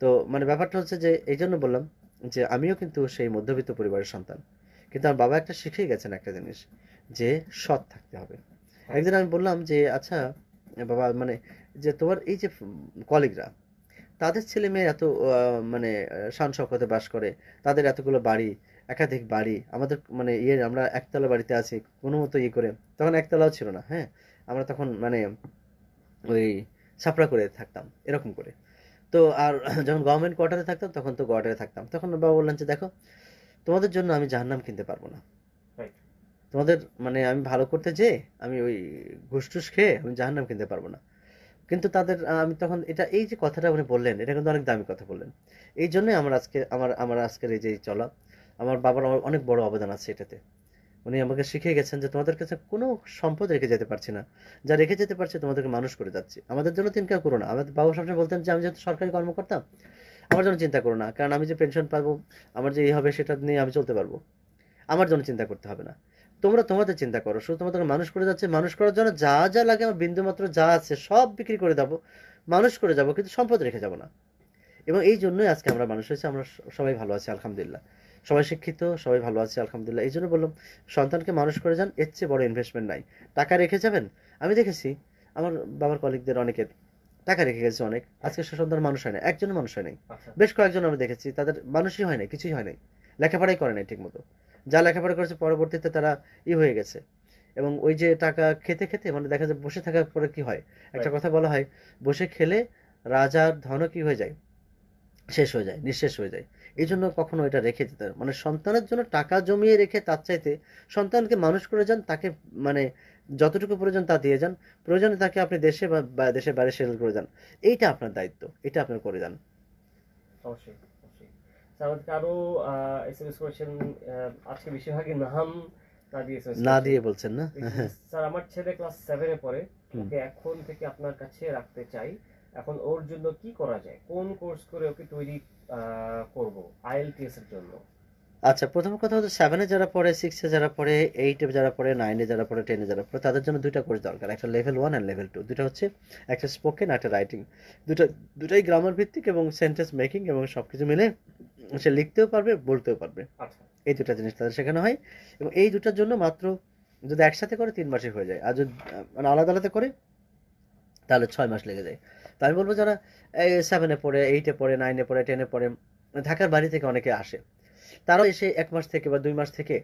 তো মানে ব্যাপারটা হচ্ছে যে এই জন্য বললাম যে আমিও কিন্তু সেই মধ্যবিত্ত পরিবারের সন্তান কিন্তু আমার বাবা একটা শিখেই গেছেন একটা জিনিস যে সৎ থাকতে হবে একদিন আমি বললাম যে আচ্ছা বাবা মানে যে তোমার এই যে কলিগরা তাদের ছেলে মেয়ে এত মানে শান শকতে বাস করে তাদের এতগুলো বাড়ি একাধিক বাড়ি আমাদের মানে ইয়ে আমরা একতলা বাড়িতে আছি কোনো মতো ইয়ে করে তখন একতলাও ছিল না হ্যাঁ আমরা তখন মানে ওই ছাপড়া করে থাকতাম এরকম করে তো আর যখন গভর্নমেন্ট কোয়ার্টারে থাকতাম তখন তো কোয়ার্টারে থাকতাম তখন বাবা বললেন যে দেখো তোমাদের জন্য আমি জাহান্নাম কিনতে পারবো না তোমাদের মানে আমি ভালো করতে যেয়ে আমি ওই ঘুষ টুস খেয়ে আমি জাহান্নাম কিনতে পারবো না কিন্তু তাদের আমি তখন এটা এই যে কথাটা উনি বললেন এটা কিন্তু অনেক দামি কথা বললেন এই জন্যই আমার আজকে আমার আমার আজকের এই যে চলা আমার বাবার অনেক বড় অবদান আছে এটাতে উনি আমাকে শিখিয়ে গেছেন যে তোমাদের কাছে কোনো সম্পদ রেখে যেতে পারছি না যা রেখে যেতে পারছি তোমাদেরকে মানুষ করে যাচ্ছি আমাদের জন্য চিন্তা করো না আমাদের বাবা সবসময় বলতেন যে আমি যেহেতু সরকারি কর্মকর্তা আমার জন্য চিন্তা করো না কারণ আমি যে পেনশন পাবো আমার যে এই হবে সেটা নিয়ে আমি চলতে পারবো আমার জন্য চিন্তা করতে হবে না তোমরা তোমাদের চিন্তা করো শুধু তোমাদের মানুষ করে যাচ্ছে মানুষ করার জন্য যা যা লাগে আমার বিন্দুমাত্র যা আছে সব বিক্রি করে দেবো মানুষ করে যাবো কিন্তু সম্পদ রেখে যাবো না এবং এই জন্যই আজকে আমরা মানুষ হয়েছে আমরা সবাই ভালো আছি আলহামদুলিল্লাহ সবাই শিক্ষিত সবাই ভালো আছে আলহামদুলিল্লাহ এই জন্য বললাম সন্তানকে মানুষ করে যান এর চেয়ে বড় ইনভেস্টমেন্ট নাই টাকা রেখে যাবেন আমি দেখেছি আমার বাবার কলিগদের অনেকের টাকা রেখে গেছে অনেক আজকে সে সন্তান মানুষ হয় না একজন মানুষ হয় নাই আচ্ছা। বেশ কয়েকজন আমি দেখেছি তাদের মানুষই হয় নাই কিছুই হয় নাই লেখাপড়াই করে নাই ঠিকমতো যা লেখাপড়া করেছে পরবর্তীতে তারা ই হয়ে গেছে এবং ওই যে টাকা খেতে খেতে মানে দেখা যায় বসে থাকার পরে কি হয় একটা কথা বলা হয় বসে খেলে রাজার ধনও কি হয়ে যায় শেষ হয়ে যায় নিঃশেষ হয়ে যায় এই জন্য কখনো এটা রেখে যেতে মানে সন্তানের জন্য টাকা জমিয়ে রেখে তার চাইতে সন্তানকে মানুষ করে যান তাকে মানে যতটুকু প্রয়োজন তা দিয়ে যান প্রয়োজনে তাকে আপনি দেশে বা দেশের বাইরে সেটেল করে যান এইটা আপনার দায়িত্ব এটা আপনি করে যান অবশ্যই আমাদেরকে আরো করেছেন আজকে বেশিরভাগই নাম না দিয়ে না দিয়ে বলছেন না স্যার আমার ছেলে ক্লাস সেভেনে পড়ে ওকে এখন থেকে আপনার কাছে রাখতে চাই এখন ওর জন্য কি করা যায় কোন কোর্স করে ওকে তৈরি করব আইএলটিএস এর জন্য আচ্ছা প্রথম কথা হচ্ছে সেভেনে যারা পড়ে সিক্সে যারা পড়ে এইটে যারা পড়ে নাইনে যারা পড়ে টেনে যারা পড়ে তাদের জন্য দুইটা কোর্স দরকার একটা level one and level two দুটা হচ্ছে একটা স্পোকেন একটা রাইটিং দুটা দুটাই গ্রামার ভিত্তিক এবং সেন্টেন্স মেকিং এবং সব কিছু মিলে সে লিখতেও পারবে বলতেও পারবে আচ্ছা। এই দুটা জিনিস তাদের শেখানো হয় এবং এই দুটার জন্য মাত্র যদি একসাথে করে তিন মাসে হয়ে যায় আর যদি মানে আলাদা আলাদা করে তাহলে ছয় মাস লেগে যায় তা আমি বলবো যারা সেভেনে পড়ে এইটে পড়ে নাইনে পড়ে টেনে পড়ে ঢাকার বাড়ি থেকে অনেকে আসে তারাও এসে এক মাস থেকে বা দুই মাস থেকে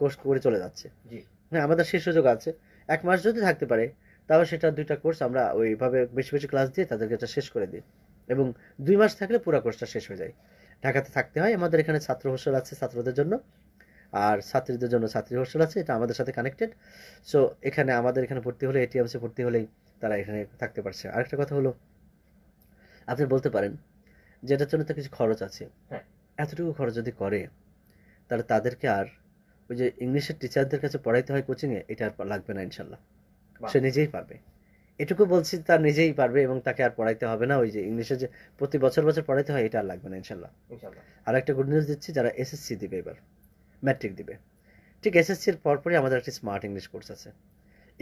কোর্স করে চলে যাচ্ছে জি হ্যাঁ আমাদের সেই সুযোগ আছে এক মাস যদি থাকতে পারে তাও সেটা দুইটা কোর্স আমরা ওইভাবে বেশি বেশি ক্লাস দিয়ে তাদেরকে এটা শেষ করে দিই এবং দুই মাস থাকলে পুরো কোর্সটা শেষ হয়ে যায় ঢাকাতে থাকতে হয় আমাদের এখানে ছাত্র হোস্টেল আছে ছাত্রদের জন্য আর ছাত্রীদের জন্য ছাত্রী হোস্টেল আছে এটা আমাদের সাথে কানেক্টেড সো এখানে আমাদের এখানে ভর্তি হলে এটিএমসে ভর্তি হলেই তারা এখানে থাকতে পারছে আরেকটা কথা হলো আপনি বলতে পারেন যেটার জন্য তো কিছু খরচ আছে হ্যাঁ। এতটুকু খরচ যদি করে তাহলে তাদেরকে আর ওই যে ইংলিশের টিচারদের কাছে পড়াইতে হয় কোচিংয়ে এটা আর লাগবে না ইনশাল্লাহ সে নিজেই পারবে এটুকু বলছি তার নিজেই পারবে এবং তাকে আর পড়াইতে হবে না ওই যে ইংলিশে যে প্রতি বছর বছর পড়াইতে হয় এটা আর লাগবে না ইনশাল্লাহ আর একটা গুড নিউজ দিচ্ছি যারা এসএসসি দিবে এবার ম্যাট্রিক দিবে ঠিক এসএসসির পরপরই আমাদের একটি স্মার্ট ইংলিশ কোর্স আছে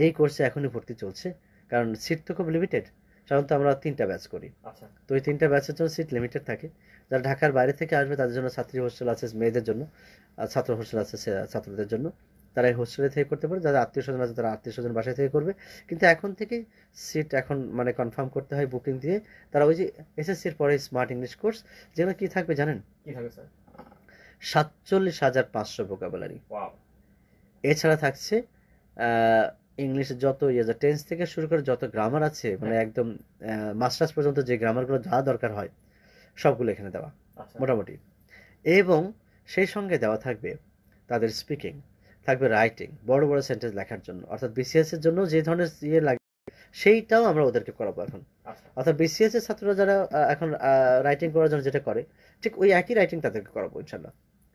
এই কোর্সে এখনই ভর্তি চলছে কারণ সিট তো খুব লিমিটেড সাধারণত আমরা তিনটা ব্যাচ করি আচ্ছা। তো ওই তিনটা ব্যাচের জন্য সিট লিমিটেড থাকে যারা ঢাকার বাইরে থেকে আসবে তাদের জন্য ছাত্রী হোস্টেল আছে মেয়েদের জন্য আর ছাত্র হোস্টেল আছে ছাত্রদের জন্য তারা এই হোস্টেলে থেকে করতে পারে যাদের আত্মীয় স্বজন আছে তারা আত্মীয় স্বজন বাসায় থেকে করবে কিন্তু এখন থেকে সিট এখন মানে কনফার্ম করতে হয় বুকিং দিয়ে তারা ওই যে এসএসসির পরে স্মার্ট ইংলিশ কোর্স যেগুলো কী থাকবে জানেন কী থাকবে স্যার সাতচল্লিশ হাজার পাঁচশো ভোকাবুলারি এছাড়া থাকছে ইংলিশ যত ইয়ে যা টেন্স থেকে শুরু করে যত গ্রামার আছে মানে হ্যাঁ। একদম মাস্টার্স পর্যন্ত যে গ্রামারগুলো যা দরকার হয় সবগুলো এখানে দেওয়া আচ্ছা। মোটামুটি এবং সেই সঙ্গে দেওয়া থাকবে তাদের স্পিকিং থাকবে রাইটিং বড় বড় সেন্টেন্স লেখার জন্য অর্থাৎ বিসিএস এর জন্য যে ধরনের ইয়ে লাগে সেইটাও আমরা ওদেরকে করাবো এখন আচ্ছা। অর্থাৎ বিসিএস এর ছাত্ররা যারা এখন রাইটিং করার জন্য যেটা করে ঠিক ওই একই রাইটিং তাদেরকে করাবো ইনশাল্লাহ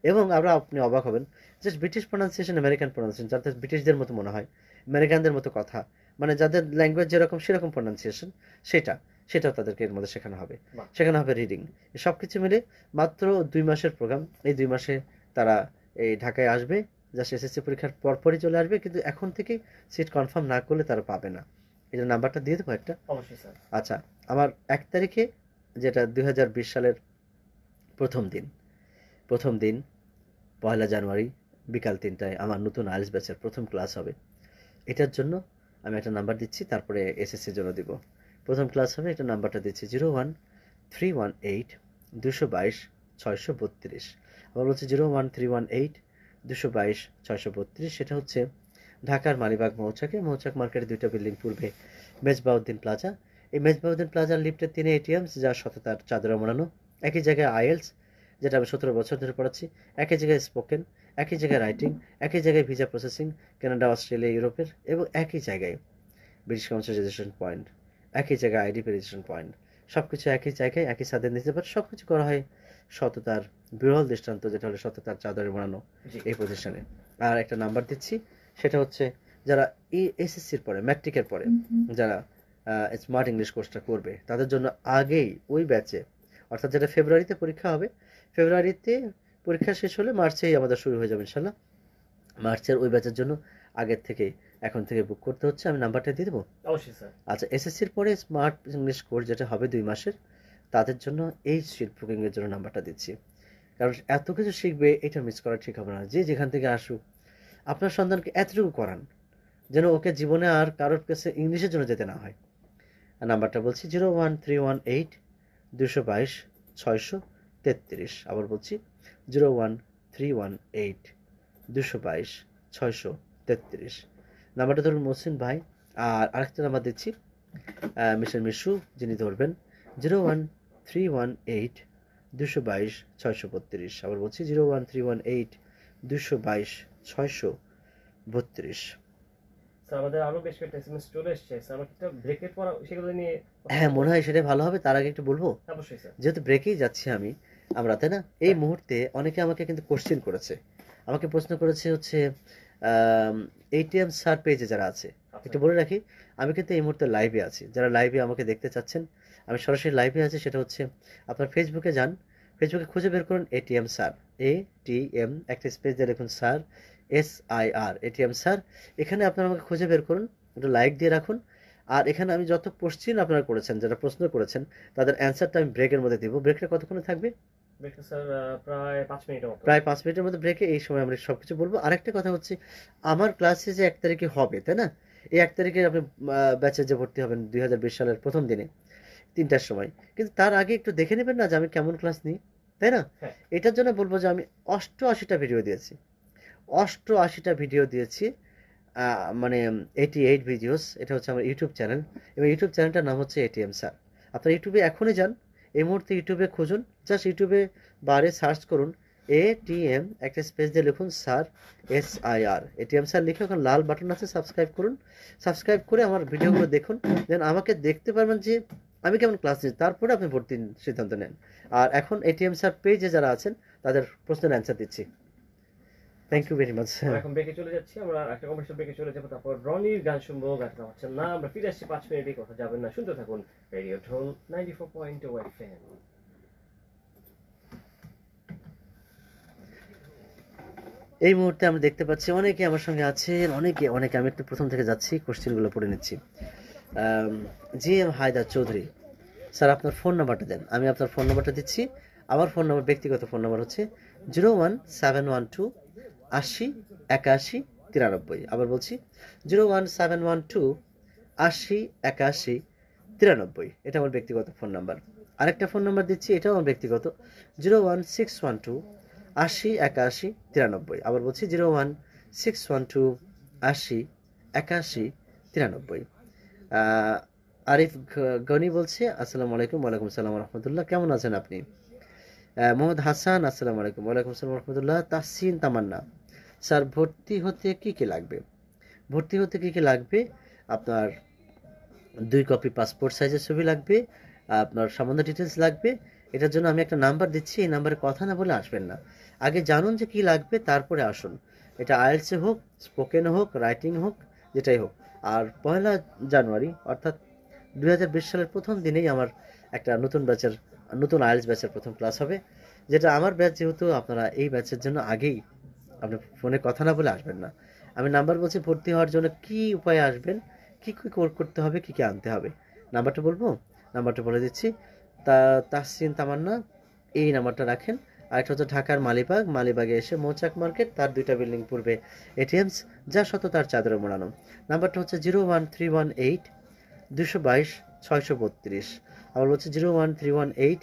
এবং আমরা আপনি অবাক হবেন just British pronunciation American pronunciation যাতে ব্রিটিশদের মতো মনে হয় আমেরিকানদের মতো কথা মানে যাদের ল্যাঙ্গুয়েজ যেরকম সেরকম প্রোনাউন্সিয়েশন সেটা সেটাও তাদেরকে এর মধ্যে শেখানো হবে শেখানো হবে রিডিং সব কিছু মিলে মাত্র দুই মাসের প্রোগ্রাম এই দুই মাসে তারা এই ঢাকায় আসবে যা এসএসসি পরীক্ষার পরপরই চলে আসবে কিন্তু এখন থেকে সিট কনফার্ম না করলে তারা পাবে না এই নাম্বারটা দিয়ে দেবো একটা আচ্ছা আমার এক তারিখে যেটা দুই সালের প্রথম দিন প্রথম দিন পয়লা জানুয়ারি বিকাল তিনটায় আমার নতুন আইলস ব্যাচের প্রথম ক্লাস হবে এটার জন্য আমি একটা নাম্বার দিচ্ছি তারপরে এসএসসির জন্য দিব প্রথম ক্লাস হবে এটা নাম্বারটা দিচ্ছি zero one three one eight দুশো বাইশ ছয়শো বত্রিশ আবার বলছে zero one three one eight দুশো বাইশ ছয়শো বত্রিশ সেটা হচ্ছে ঢাকার মালিবাগ মৌচাকে মৌচাক মার্কেটের দুইটা বিল্ডিং পূর্বে মেজবাউদ্দিন প্লাজা এই মেজবাউদ্দিন প্লাজার লিফটের তিনে এটিএমস যা সততার চাদরে মোড়ানো একই জায়গায় আইএলস যেটা আমি সতেরো বছর ধরে পড়াচ্ছি একই জায়গায় স্পোকেন একই জায়গায় রাইটিং একই জায়গায় ভিসা প্রসেসিং কানাডা অস্ট্রেলিয়া ইউরোপের এবং একই জায়গায় ব্রিটিশ কাউন্সিল রেজিস্ট্রেশন পয়েন্ট একই জায়গায় আইডি রেজিস্ট্রেশন পয়েন্ট সব কিছু একই জায়গায় একই সাথে নিতে পারে সব কিছু করা হয় সততার বিরল দৃষ্টান্ত যেটা হলো সততার চাদরে বানানো এই প্রতিষ্ঠানে আর একটা নাম্বার দিচ্ছি সেটা হচ্ছে যারা এসএসসির পরে ম্যাট্রিকের পরে যারা স্মার্ট ইংলিশ কোর্সটা করবে তাদের জন্য আগেই ওই ব্যাচে অর্থাৎ যেটা ফেব্রুয়ারিতে পরীক্ষা হবে ফেব্রুয়ারিতে পরীক্ষা শেষ হলে মার্চেই আমাদের শুরু হয়ে যাবে ইনশাল্লাহ মার্চের ওই ব্যাচের জন্য আগের থেকে এখন থেকে বুক করতে হচ্ছে আমি নাম্বারটা দিয়ে দেবো অবশ্যই স্যার আচ্ছা এসএসসির পরে স্মার্ট ইংলিশ কোর্স যেটা হবে দুই মাসের তাদের জন্য এই শিল্প বুকিংয়ের জন্য নাম্বারটা দিচ্ছি কারণ এত কিছু শিখবে এটা মিস করা ঠিক হবে না যে যেখান থেকে আসুক আপনার সন্তানকে এতটুকু করান যেন ওকে জীবনে আর কারোর কাছে ইংলিশের জন্য যেতে না হয় আর নাম্বারটা বলছি zero one three one eight দুশো বাইশ ছয়শো তেত্রিশ আবার বলছি zero one three one eight দুশো বাইশ ছয়শো তেত্রিশ নাম্বারটা ধরুন মোসিন ভাই আর আরেকটা নাম্বার দিচ্ছি মিস্টার মিশু যিনি ধরবেন zero one three one eight দুশো বাইশ ছয়শো বত্রিশ আবার বলছি zero one three one eight দুশো বাইশ ছয়শো বত্রিশ আমাদের চলে এসেছে নিয়ে হ্যাঁ মনে হয় সেটাই ভালো হবে তার আগে একটু বলবো যেহেতু ব্রেকেই যাচ্ছি আমি আমরা তাই না এই হ্যাঁ। মুহূর্তে অনেকে আমাকে কিন্তু কোশ্চেন করেছে আমাকে প্রশ্ন করেছে হচ্ছে এটিএম সার পেজে যারা আছে আচ্ছা। একটু বলে রাখি আমি কিন্তু এই মুহূর্তে লাইভে আছি যারা লাইভে আমাকে দেখতে চাচ্ছেন আমি সরাসরি লাইভে আছি সেটা হচ্ছে আপনার ফেসবুকে যান ফেসবুকে খুঁজে বের করুন ATM sir A T M একটা স্পেস দিয়ে দেখুন sir S I R ATM sir এখানে আপনারা আমাকে খুঁজে বের করুন একটু লাইক দিয়ে রাখুন আর এখানে আমি যত কোশ্চিন আপনারা করেছেন যারা প্রশ্ন করেছেন তাদের অ্যান্সারটা আমি ব্রেকের মধ্যে দিব ব্রেকটা কতক্ষণে থাকবে স্যার uh, প্রায় পাঁচ মিনিটের প্রায় পাঁচ মিনিটের মধ্যে ব্রেকে এই সময় আমরা সব কিছু বলবো আরেকটা কথা হচ্ছে আমার ক্লাসে যে এক তারিখে হবে তাই না এই এক তারিখে আপনি ব্যাচে যে ভর্তি হবেন দুই সালের প্রথম দিনে তিনটার সময় কিন্তু তার আগে একটু দেখে নেবেন না যে আমি কেমন ক্লাস নিই তাই না হ্যাঁ। এটার জন্য বলবো যে আমি অষ্ট আশিটা ভিডিও দিয়েছি অষ্ট আশিটা ভিডিও দিয়েছি মানে এইটি এইট ভিডিওস এটা হচ্ছে আমার ইউটিউব চ্যানেল এবং ইউটিউব চ্যানেলটার নাম হচ্ছে এটিএম স্যার আপনারা ইউটিউবে এখনই যান এই মুহূর্তে ইউটিউবে খুঁজুন জাস্ট ইউটিউবে বারে সার্চ করুন এটিএম একটা স্পেস দিয়ে লিখুন sir S I R ATM sir লিখে ওখানে লাল বাটন আছে সাবস্ক্রাইব করুন সাবস্ক্রাইব করে আমার ভিডিওগুলো দেখুন দেন আমাকে দেখতে পারবেন যে আমি কেমন ক্লাস নিচ্ছি তারপরে আপনি ভর্তির সিদ্ধান্ত নেন আর এখন এটিএম স্যার পেজে যারা আছেন তাদের প্রশ্নের অ্যান্সার দিচ্ছি থ্যাংক ইউ ভেরি মাচ এখন ব্রেকে চলে যাচ্ছি আমরা একটা কমার্শিয়াল ব্রেকে চলে যাবো তারপর রনির গান শুনবো গানটা হচ্ছে না আমরা ফিরে আসছি পাঁচ মিনিটে কথা যাবেন না শুনতে থাকুন radio Dhol ninety four point এই মুহূর্তে আমরা দেখতে পাচ্ছি অনেকে আমার সঙ্গে আছেন অনেকে অনেকে আমি একটু প্রথম থেকে যাচ্ছি কোশ্চেনগুলো পড়ে নিচ্ছি G M Haider Chowdhury sir আপনার ফোন নাম্বারটা দেন আমি আপনার ফোন নাম্বারটা দিচ্ছি আমার ফোন নাম্বার ব্যক্তিগত ফোন নাম্বার হচ্ছে zero one seven one two আশি একাশি তিরানব্বই আবার বলছি zero one seven one two আশি একাশি তিরানব্বই এটা আমার ব্যক্তিগত ফোন নাম্বার আরেকটা ফোন নাম্বার দিচ্ছি এটাও আমার ব্যক্তিগত zero one six one two আশি একাশি তিরানব্বই আবার বলছি zero one six one two আশি একাশি তিরানব্বই আরিফ গনি বলছে আসসালামু আলাইকুম ওয়ালাইকুম সালাম রহমতুল্লাহ কেমন আছেন আপনি মোহাম্মদ হাসান আসসালামু আলাইকুম ওয়ালাইকুম সালাম রহমতুল্লাহ তাসিন তামান্না স্যার ভর্তি হতে কী কী লাগবে ভর্তি হতে কী কী লাগবে আপনার দুই কপি পাসপোর্ট সাইজের ছবি লাগবে আপনার সম্বন্ধে ডিটেলস লাগবে এটার জন্য আমি একটা নাম্বার দিচ্ছি এই নাম্বারে কথা না বলে আসবেন না আগে জানুন যে কী লাগবে তারপরে আসুন এটা আয়েলসে হোক স্পোকেন হোক রাইটিং হোক যেটাই হোক আর পয়লা জানুয়ারি অর্থাৎ দু সালের প্রথম দিনেই আমার একটা নতুন ব্যাচের নতুন আয়েলস ব্যাচের প্রথম ক্লাস হবে যেটা আমার ব্যাচ যেহেতু আপনারা এই ব্যাচের জন্য আগেই আপনি ফোনে কথা না বলে আসবেন না আমি নাম্বার বলছি ভর্তি হওয়ার জন্য কি উপায়ে আসবেন কী কী করতে হবে কী কী আনতে হবে নাম্বারটা বলবো নাম্বারটা বলে দিচ্ছি তা তাসিন তামান্না এই নাম্বারটা রাখেন আরেকটা হচ্ছে ঢাকার মালিবাগ মালিবাগে এসে মৌচাক মার্কেট তার দুইটা বিল্ডিং পূর্বে এটিএমস যা শত তার চাদরে মোড়ানো নাম্বারটা হচ্ছে zero one three one eight দুশো বাইশ ছয়শো বত্রিশ আবার বলছে zero one three one eight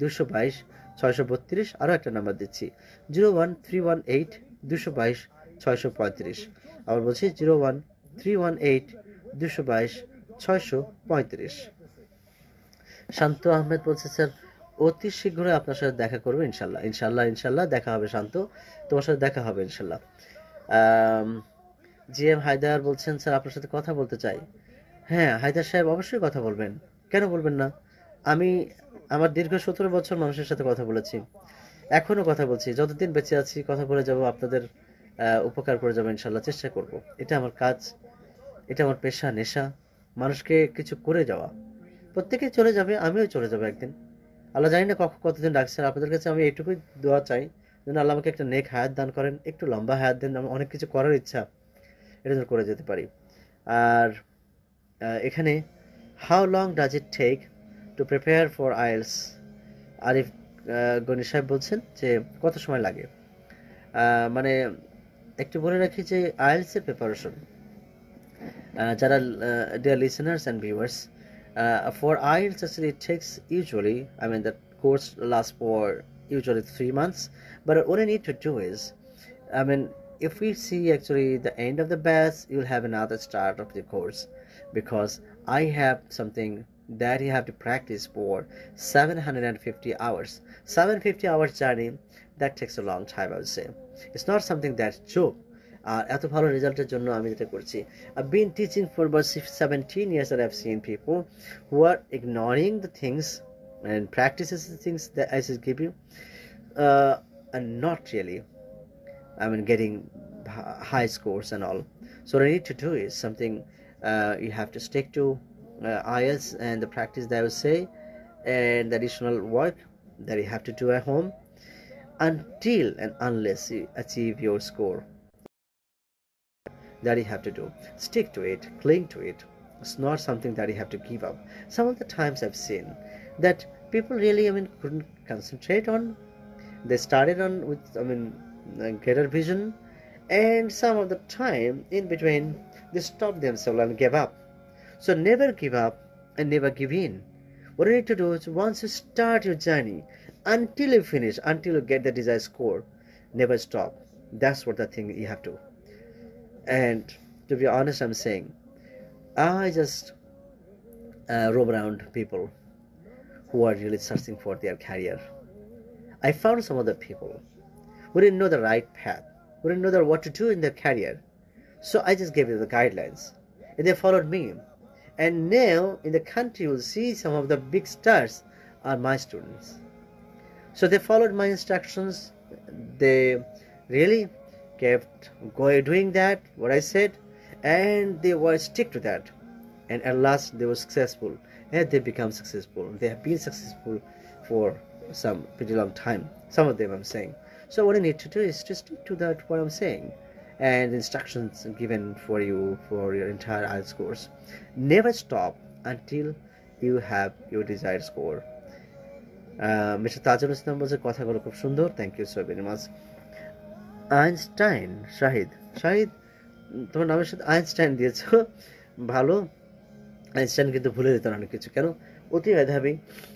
দুশো বাইশ ছয়শো বত্রিশ আরও একটা নাম্বার দিচ্ছি zero one three one eight দুশো বাইশ ছয়শো পঁয়ত্রিশ আবার বলছি zero one three one eight দুশো বাইশ ছয়শো পঁয়ত্রিশ শান্ত আহমেদ বলছে স্যার অতি শীঘ্রই আপনার সাথে দেখা করবো ইনশাল্লাহ ইনশাল্লাহ ইনশাল্লাহ দেখা হবে শান্ত তোমার সাথে দেখা হবে ইনশাল্লাহ জি এম হায়দার বলছেন স্যার আপনার সাথে কথা বলতে চাই হ্যাঁ হায়দার সাহেব অবশ্যই কথা বলবেন কেন বলবেন না আমি আমার দীর্ঘ সতেরো বছর মানুষের সাথে কথা বলেছি এখনও কথা বলছি যতদিন বেঁচে আছি কথা বলে যাব আপনাদের উপকার করে যাবো ইনশাল্লাহ চেষ্টা করব। এটা আমার কাজ এটা আমার পেশা নেশা মানুষকে কিছু করে যাওয়া প্রত্যেকে চলে যাবে আমিও চলে যাবো একদিন আল্লাহ জানি না কখন কতদিন ডাকছেন আপনাদের কাছে আমি এইটুকুই দোয়া চাই যেন আল্লাহ আমাকে একটা নেক হায়াত দান করেন একটু লম্বা হায়াত দেন আমার অনেক কিছু করার ইচ্ছা এটা যেন করে যেতে পারি আর এখানে how long does it take to prepare for আর ইফ গণেশ সাহেব বলছেন যে কত সময় লাগে মানে একটু বলে রাখি যে আইএলসের প্রিপারেশন যারা dear listeners and viewers for IELTS আসলে it takes usually I mean the course last for usually three months. But what I need to do is, I mean, if we see actually the end of the batch, you'll have another start of the course because I have something that you have to practice for 750 hours 750 hours journey that takes a long time i would say it's not something that's joke আর এত ভালো রেজাল্টের জন্য আমি যেটা করছি I been teaching for about seventeen years আর have seen people who are ignoring the things and practices things that I should give you and not really I mean getting high scores and all so what i need to do is something uh, you have to stick to uh, IELTS and the practice that will say and the additional work that you have to do at home until and unless you achieve your score that you have to do stick to it cling to it it's not something that you have to give up some of the times i've seen that people really i mean couldn't concentrate on they started on with i mean uh, greater vision and some of the time in between they stopped themselves and gave up so never give up and never give in. What you need to do is once you start your journey, until you finish, until you get the desired score, never stop. That's what the thing you have to. And to be honest, I'm saying, I just uh, roam around people who are really searching for their career. I found some other people who didn't know the right path, who didn't know what to do in their career. So I just gave them the guidelines, and they followed me. And now in the country you'll see some of the big stars are my students. So they followed my instructions. They really kept going doing that, what I said, and they were stick to that. And at last they were successful. And they become successful. They have been successful for some pretty long time. Some of them I'm saying. So what I need to do is to stick to that what I'm saying. and instructions given for you for your entire IELTS course. Never stop until you have your desired score. Mister Tajul Islam বলছে কথাগুলো খুব সুন্দর thank you so very much Einstein Shahid Shahid তোমার নামের সাথে Einstein দিয়েছ ভালো Einstein কিন্তু ভুলে যেত অনেক কিছু কেন অতি মেধাবী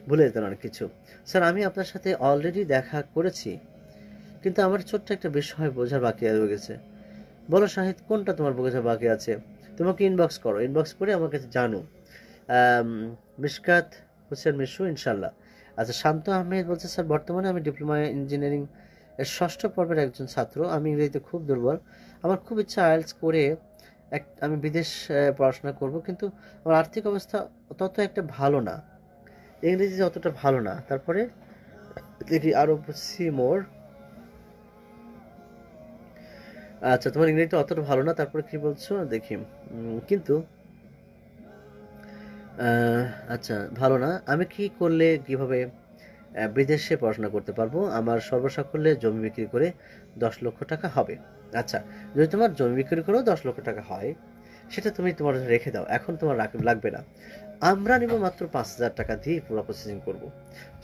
ভুলে যেত অনেক কিছু স্যার আমি আপনার সাথে অলরেডি দেখা করেছি কিন্তু আমার ছোট্ট একটা বিষয় বোঝার বাকি রয়ে গেছে বলো শাহিদ কোনটা তোমার কাছে বাকি আছে তোমাকে ইনবক্স করো ইনবক্স করে আমার কাছে জানো মিসকাত হোসেন মিশু ইনশাল্লাহ আচ্ছা শান্ত আহমেদ বলছে স্যার বর্তমানে আমি ডিপ্লোমা ইঞ্জিনিয়ারিং এর ষষ্ঠ পর্বের একজন ছাত্র আমি ইংরেজিতে খুব দুর্বল আমার খুব ইচ্ছা আয়েলস করে এক আমি বিদেশ পড়াশোনা করব কিন্তু আমার আর্থিক অবস্থা তত একটা ভালো না ইংরেজি অতটা ভালো না তারপরে দেখি আরও সি মোর আচ্ছা তোমার ইংরেজিটা অতটা ভালো না তারপরে কি বলছো দেখি কিন্তু আচ্ছা ভালো না আমি কি করলে কিভাবে বিদেশে পড়াশোনা করতে পারবো আমার সর্বসাকল্যে জমি বিক্রি করে দশ লক্ষ টাকা হবে আচ্ছা যদি তোমার জমি বিক্রি করেও দশ লক্ষ টাকা হয় সেটা তুমি তোমার রেখে দাও এখন তোমার লাগবে না আমরা নিব মাত্র পাঁচ হাজার টাকা দিয়ে পুরো প্রসেসিং করবো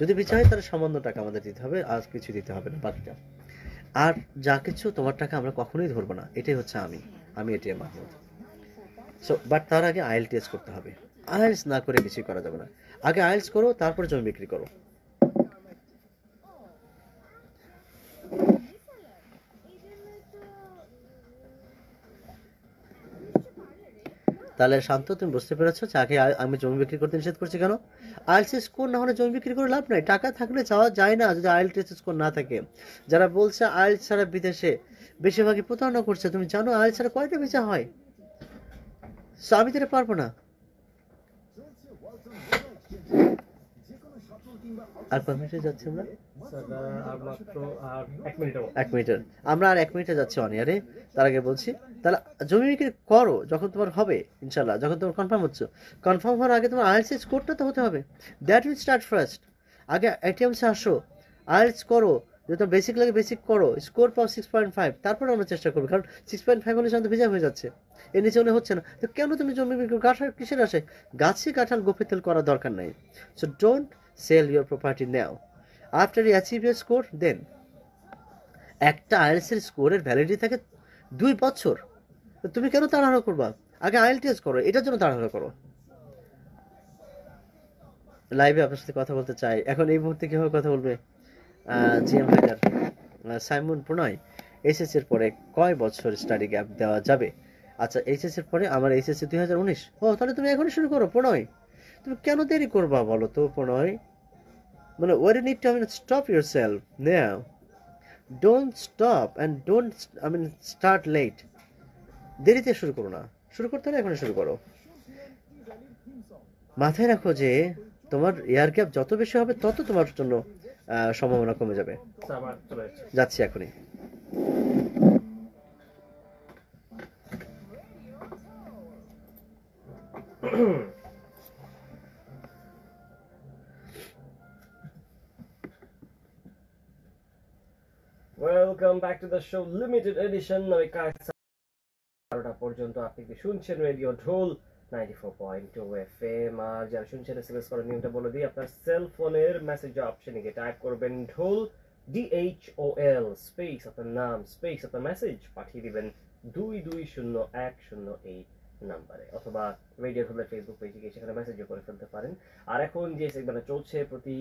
যদি বিচার হয় তাহলে সামান্য টাকা আমাদের দিতে হবে আর কিছু দিতে হবে না বাকিটা আর যা কিছু তোমার টাকা আমরা কখনোই ধরবো না এটাই হচ্ছে আমি আমি এটিএম মাহমুদ সো বাট তার আগে আইএলটিএস করতে হবে আইএলস না করে কিছুই করা যাবে না আগে আইএলস করো তারপরে জমি বিক্রি করো তাহলে শান্ত তুমি বুঝতে পেরেছো চাকে আমি জমি বিক্রি করতে নিষেধ করছি কেন আইএলস স্কোর না হলে জমি বিক্রি করে লাভ নাই টাকা থাকলে চাওয়া যায় না যদি আইএলটিএস স্কোর না থাকে যারা বলছে আইএলস ছাড়া বিদেশে বেশিরভাগই প্রতারণা করছে তুমি জানো আইএলস ছাড়া কয়টা বেচা হয় সো আমি তো পারবো না আর কয় মিনিটে যাচ্ছি আমরা এক মিনিটের আমরা আর এক মিনিটে যাচ্ছি অনিয়ারে তার আগে বলছি তাহলে জমি বিক্রি করো যখন তোমার হবে ইনশাল্লাহ যখন তোমার কনফার্ম হচ্ছে কনফার্ম হওয়ার আগে তোমার আইএলসিএস করতে তো হতে হবে দ্যাট উইল স্টার্ট ফার্স্ট আগে এটিএমসে আসো আইএলস করো যদি যেহেতু বেসিক লাগে বেসিক করো স্কোর পাও সিক্স পয়েন্ট ফাইভ তারপর আমরা চেষ্টা করবো কারণ সিক্স পয়েন্ট ফাইভ হলে সাধারণত ভেজা হয়ে যাচ্ছে এর নিচে হলে হচ্ছে না তো কেন তুমি জমি বিক্রি গাছ কিসের আসে গাছে কাঁঠাল গোপেতেল করার দরকার নাই so don't sell your property now after you achieve your score then একটা এর স্কোরের ভ্যালিডিটি থাকে দুই বছর তুমি কেন তাড়াহুড়ো করবা আগে আইএলটিএস করো এটার জন্য তাড়াহুড়ো করো লাইভে আপনার সাথে কথা বলতে চাই এখন এই মুহূর্তে কীভাবে কথা বলবে G M Haider Simon Pranoy HS এর পরে কয় বছর স্টাডি গ্যাপ দেওয়া যাবে আচ্ছা এইচএস এর পরে আমার এইচএসসি দুই হাজার উনিশ ও তাহলে তুমি এখনই শুরু করো প্রণয় তুমি কেন দেরি করবা বলো তো প্রণয় মানে why do you need to stop yourself yourself don't stop and don't I mean start late দেরিতে শুরু করো না শুরু করতে হলে এখন শুরু করো মাথায় রাখো যে তোমার এয়ার গ্যাপ যত বেশি হবে তত তোমার জন্য সম্ভাবনা কমে যাবে যাচ্ছি এখনই Hmm. Welcome back to the show limited edition আমি বারোটা পর্যন্ত আপনি কি শুনছেন radio Dhol ninety four point two F M আর যারা শুনছেন এস করার নিয়মটা বলে দিই আপনার সেল ফোনের মেসেজ অপশনে গিয়ে টাইপ করবেন ঢোল ডিএইচওএল স্পেস আপনার নাম স্পেস আপনার মেসেজ পাঠিয়ে দিবেন দুই দুই শূন্য এক শূন্য এই নাম্বারে অথবা রেডিও ফ্যামিলি ফেসবুক পেজে গিয়ে সেখানে মেসেজও করে ফেলতে পারেন আর এখন যে মানে চলছে প্রতি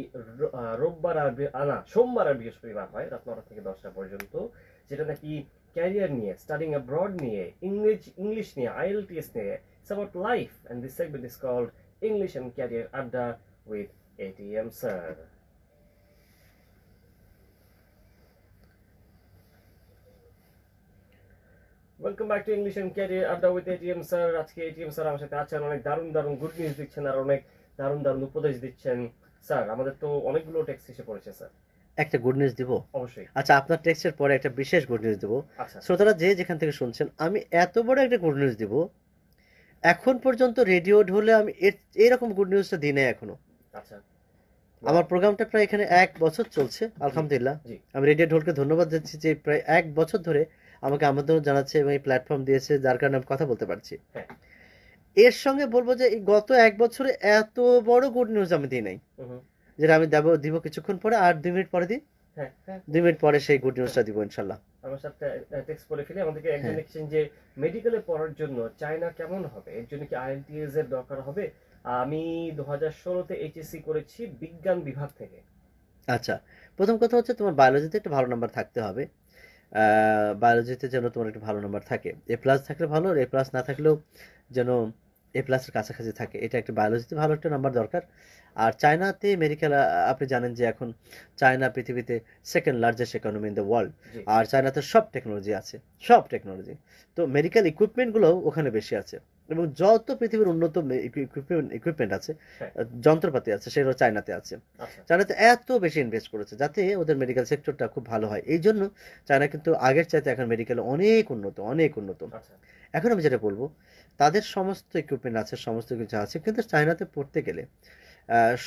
রোববার আর আনা সোমবার আর বৃহস্পতিবার হয় রাত নটা থেকে দশটা পর্যন্ত যেটা নাকি ক্যারিয়ার নিয়ে স্টাডিং অ্যাব্রড নিয়ে ইংলিশ ইংলিশ নিয়ে আইএলটিএস নিয়ে it's about life and this segment is called English and career আড্ডা with ATM sir welcome back to English and career আড্ডা উইথ এটিএম স্যার আজকে এটিএম স্যার আমার সাথে আছেন অনেক দারুণ দারুণ গুড নিউজ দিচ্ছেন আর অনেক দারুণ দারুণ উপদেশ দিচ্ছেন স্যার আমাদের তো অনেকগুলো ট্যাক্স এসে পড়েছে স্যার একটা গুড নিউজ দিব অবশ্যই আচ্ছা আপনার ট্যাক্সের পরে একটা বিশেষ গুড নিউজ দিব আচ্ছা, শ্রোতারা যে যেখান থেকে শুনছেন আমি এত বড় একটা গুড নিউজ দিব এখন পর্যন্ত রেডিও ঢোলে আমি এরকম গুড নিউজটা দিই না এখনো আচ্ছা আমার প্রোগ্রামটা প্রায় এখানে এক বছর চলছে আলহামদুলিল্লাহ আমি রেডিও ঢোলকে ধন্যবাদ দিচ্ছি যে প্রায় এক বছর ধরে আমাকে আমন্ত্রণ জানাচ্ছে এবং এই প্ল্যাটফর্ম দিয়েছে যার কারণে আমি কথা বলতে পারছি হ্যাঁ। এর সঙ্গে বলবো যে গত এক বছরে এত বড় গুড নিউজ আমি দিই নাই যেটা আমি দেব দিব কিছুক্ষণ পরে আর দুই মিনিট পরে দিই হ্যাঁ, হ্যাঁ। দুই মিনিট পরে সেই গুড নিউজটা দিব ইনশাল্লাহ আমার সাথে টেক্সট বলে ফেলি আমাদেরকে একজন লিখছেন যে মেডিকেলে পড়ার জন্য চায়না কেমন হবে এর জন্য কি আইএলটিএস এর দরকার হবে আমি দু হাজার ষোলোতে এইচএসসি করেছি বিজ্ঞান বিভাগ থেকে আচ্ছা প্রথম কথা হচ্ছে তোমার বায়োলজিতে একটা ভালো নাম্বার থাকতে হবে বায়োলজিতে যেন তোমার একটু ভালো নাম্বার থাকে এ প্লাস থাকলে ভালো আর এ প্লাস না থাকলেও যেন এ প্লাসের কাছাকাছি থাকে এটা একটা বায়োলজিতে ভালো একটা নাম্বার দরকার আর চায়নাতে মেডিকেল আপনি জানেন যে এখন চায়না পৃথিবীতে second largest economy in the world আর চায়নাতে সব টেকনোলজি আছে সব টেকনোলজি তো মেডিকেল ইকুইপমেন্টগুলোও ওখানে বেশি আছে এবং যত পৃথিবীর উন্নত ইকুইপমেন্ট আছে হ্যাঁ। যন্ত্রপাতি আছে সেগুলো চায়নাতে আছে আচ্ছা। চায়নাতে এত বেশি ইনভেস্ট করেছে যাতে ওদের মেডিকেল সেক্টরটা খুব ভালো হয় এই জন্য চায়না কিন্তু আগের চাইতে এখন মেডিকেল অনেক উন্নত অনেক উন্নত আচ্ছা। এখন আমি যেটা বলবো তাদের সমস্ত ইকুইপমেন্ট আছে সমস্ত কিছু আছে কিন্তু চায়নাতে পড়তে গেলে